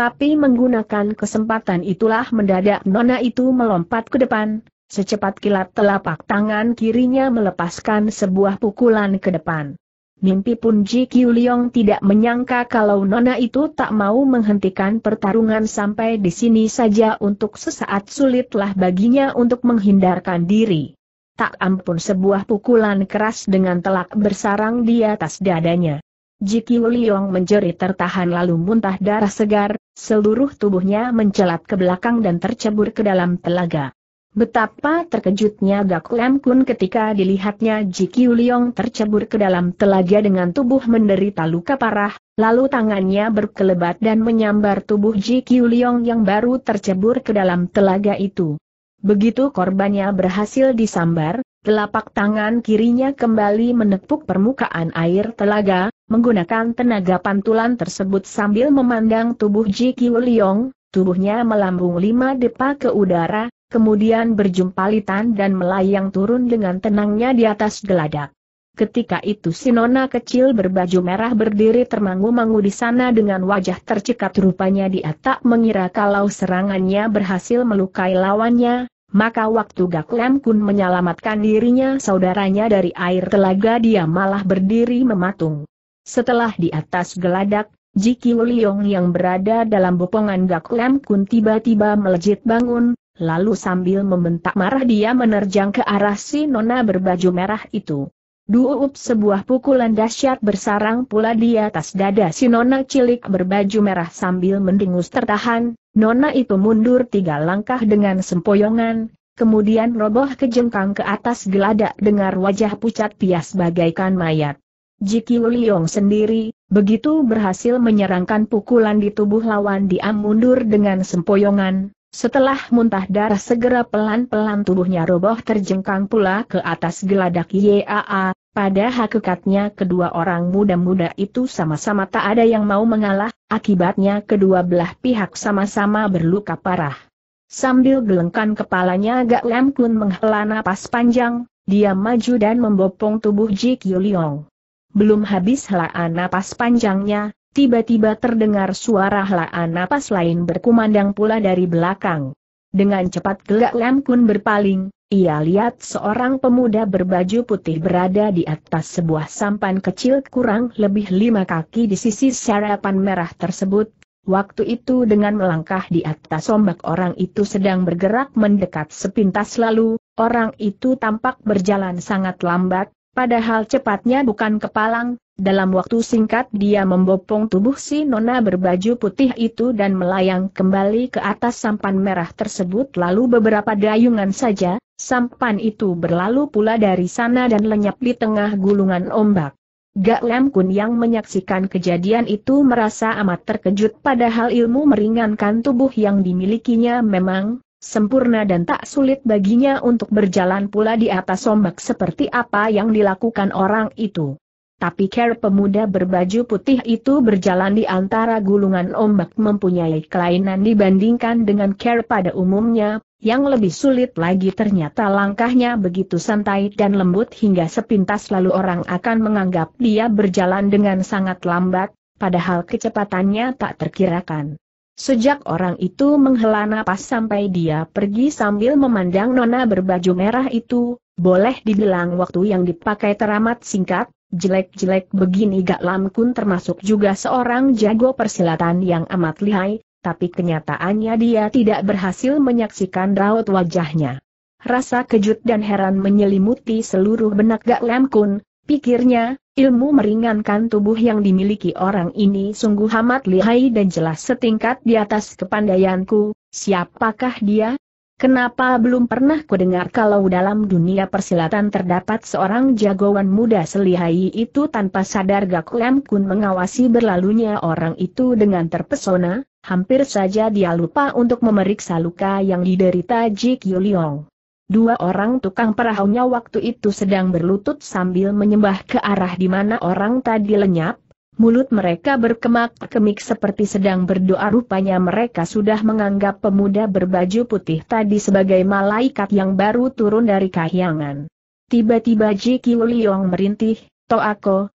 Tapi menggunakan kesempatan itulah mendadak Nona itu melompat ke depan, secepat kilat telapak tangan kirinya melepaskan sebuah pukulan ke depan. Mimpi pun Ji Liong tidak menyangka kalau Nona itu tak mau menghentikan pertarungan sampai di sini saja untuk sesaat sulitlah baginya untuk menghindarkan diri. Tak ampun sebuah pukulan keras dengan telak bersarang di atas dadanya. Jiki Liong menjerit tertahan lalu muntah darah segar, seluruh tubuhnya mencelat ke belakang dan tercebur ke dalam telaga. Betapa terkejutnya Gak Kun ketika dilihatnya Jiki Liong tercebur ke dalam telaga dengan tubuh menderita luka parah, lalu tangannya berkelebat dan menyambar tubuh Jiki Liong yang baru tercebur ke dalam telaga itu. Begitu korbannya berhasil disambar, Telapak tangan kirinya kembali menepuk permukaan air telaga, menggunakan tenaga pantulan tersebut sambil memandang tubuh Ji Kiu Liong, tubuhnya melambung lima depa ke udara, kemudian berjumpa berjumpalitan dan melayang turun dengan tenangnya di atas geladak. Ketika itu si nona kecil berbaju merah berdiri termangu-mangu di sana dengan wajah tercekat rupanya dia tak mengira kalau serangannya berhasil melukai lawannya, maka waktu Gaklem Lem Kun menyelamatkan dirinya saudaranya dari air telaga dia malah berdiri mematung. Setelah di atas geladak, Jiki Liong yang berada dalam bopongan Gaklem Lem Kun tiba-tiba melejit bangun, lalu sambil membentak marah dia menerjang ke arah si nona berbaju merah itu. Duup sebuah pukulan dahsyat bersarang pula di atas dada si nona cilik berbaju merah sambil mendengus tertahan, Nona itu mundur tiga langkah dengan sempoyongan, kemudian roboh kejengkang ke atas geladak dengan wajah pucat pias bagaikan mayat. Jiki Liong sendiri, begitu berhasil menyerangkan pukulan di tubuh lawan dia mundur dengan sempoyongan, setelah muntah darah segera pelan-pelan tubuhnya roboh terjengkang pula ke atas geladak Yaa, pada hakikatnya kedua orang muda-muda itu sama-sama tak ada yang mau mengalah, akibatnya kedua belah pihak sama-sama berluka parah. Sambil gelengkan kepalanya Gak Lem Kun menghela napas panjang, dia maju dan membopong tubuh Ji Kyuliong. Belum habis helaan napas panjangnya, tiba-tiba terdengar suara helaan napas lain berkumandang pula dari belakang. Dengan cepat Gak Lem Kun berpaling, ia lihat seorang pemuda berbaju putih berada di atas sebuah sampan kecil kurang lebih lima kaki di sisi sarapan merah tersebut. Waktu itu dengan melangkah di atas ombak orang itu sedang bergerak mendekat sepintas lalu, orang itu tampak berjalan sangat lambat, padahal cepatnya bukan kepalang, dalam waktu singkat dia membopong tubuh si nona berbaju putih itu dan melayang kembali ke atas sampan merah tersebut lalu beberapa dayungan saja, Sampan itu berlalu pula dari sana dan lenyap di tengah gulungan ombak. Gak lem Kun yang menyaksikan kejadian itu merasa amat terkejut padahal ilmu meringankan tubuh yang dimilikinya memang sempurna dan tak sulit baginya untuk berjalan pula di atas ombak seperti apa yang dilakukan orang itu. Tapi care pemuda berbaju putih itu berjalan di antara gulungan ombak mempunyai kelainan dibandingkan dengan care pada umumnya, yang lebih sulit lagi ternyata langkahnya begitu santai dan lembut hingga sepintas lalu orang akan menganggap dia berjalan dengan sangat lambat, padahal kecepatannya tak terkirakan. Sejak orang itu menghela napas sampai dia pergi sambil memandang nona berbaju merah itu, boleh dibilang waktu yang dipakai teramat singkat, jelek-jelek begini Gak lamkun pun termasuk juga seorang jago persilatan yang amat lihai, tapi kenyataannya dia tidak berhasil menyaksikan raut wajahnya. Rasa kejut dan heran menyelimuti seluruh benak Gak Lam Kun, pikirnya, ilmu meringankan tubuh yang dimiliki orang ini sungguh amat lihai dan jelas setingkat di atas kepandaianku, siapakah dia, Kenapa belum pernah kudengar kalau dalam dunia persilatan terdapat seorang jagoan muda selihai itu tanpa sadar Gak Kun mengawasi berlalunya orang itu dengan terpesona, hampir saja dia lupa untuk memeriksa luka yang diderita Ji Yuliong. Dua orang tukang perahunya waktu itu sedang berlutut sambil menyembah ke arah di mana orang tadi lenyap, Mulut mereka berkemak-kemik seperti sedang berdoa rupanya mereka sudah menganggap pemuda berbaju putih tadi sebagai malaikat yang baru turun dari kahyangan. Tiba-tiba Ji Kiu Liong merintih, To aku,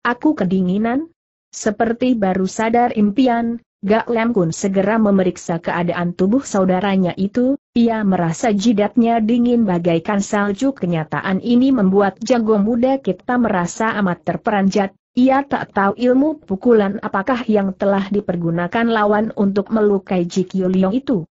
aku kedinginan? Seperti baru sadar impian, Gak Lem Kun segera memeriksa keadaan tubuh saudaranya itu, ia merasa jidatnya dingin bagaikan salju kenyataan ini membuat jago muda kita merasa amat terperanjat, ia tak tahu ilmu pukulan apakah yang telah dipergunakan lawan untuk melukai Ji Liong itu.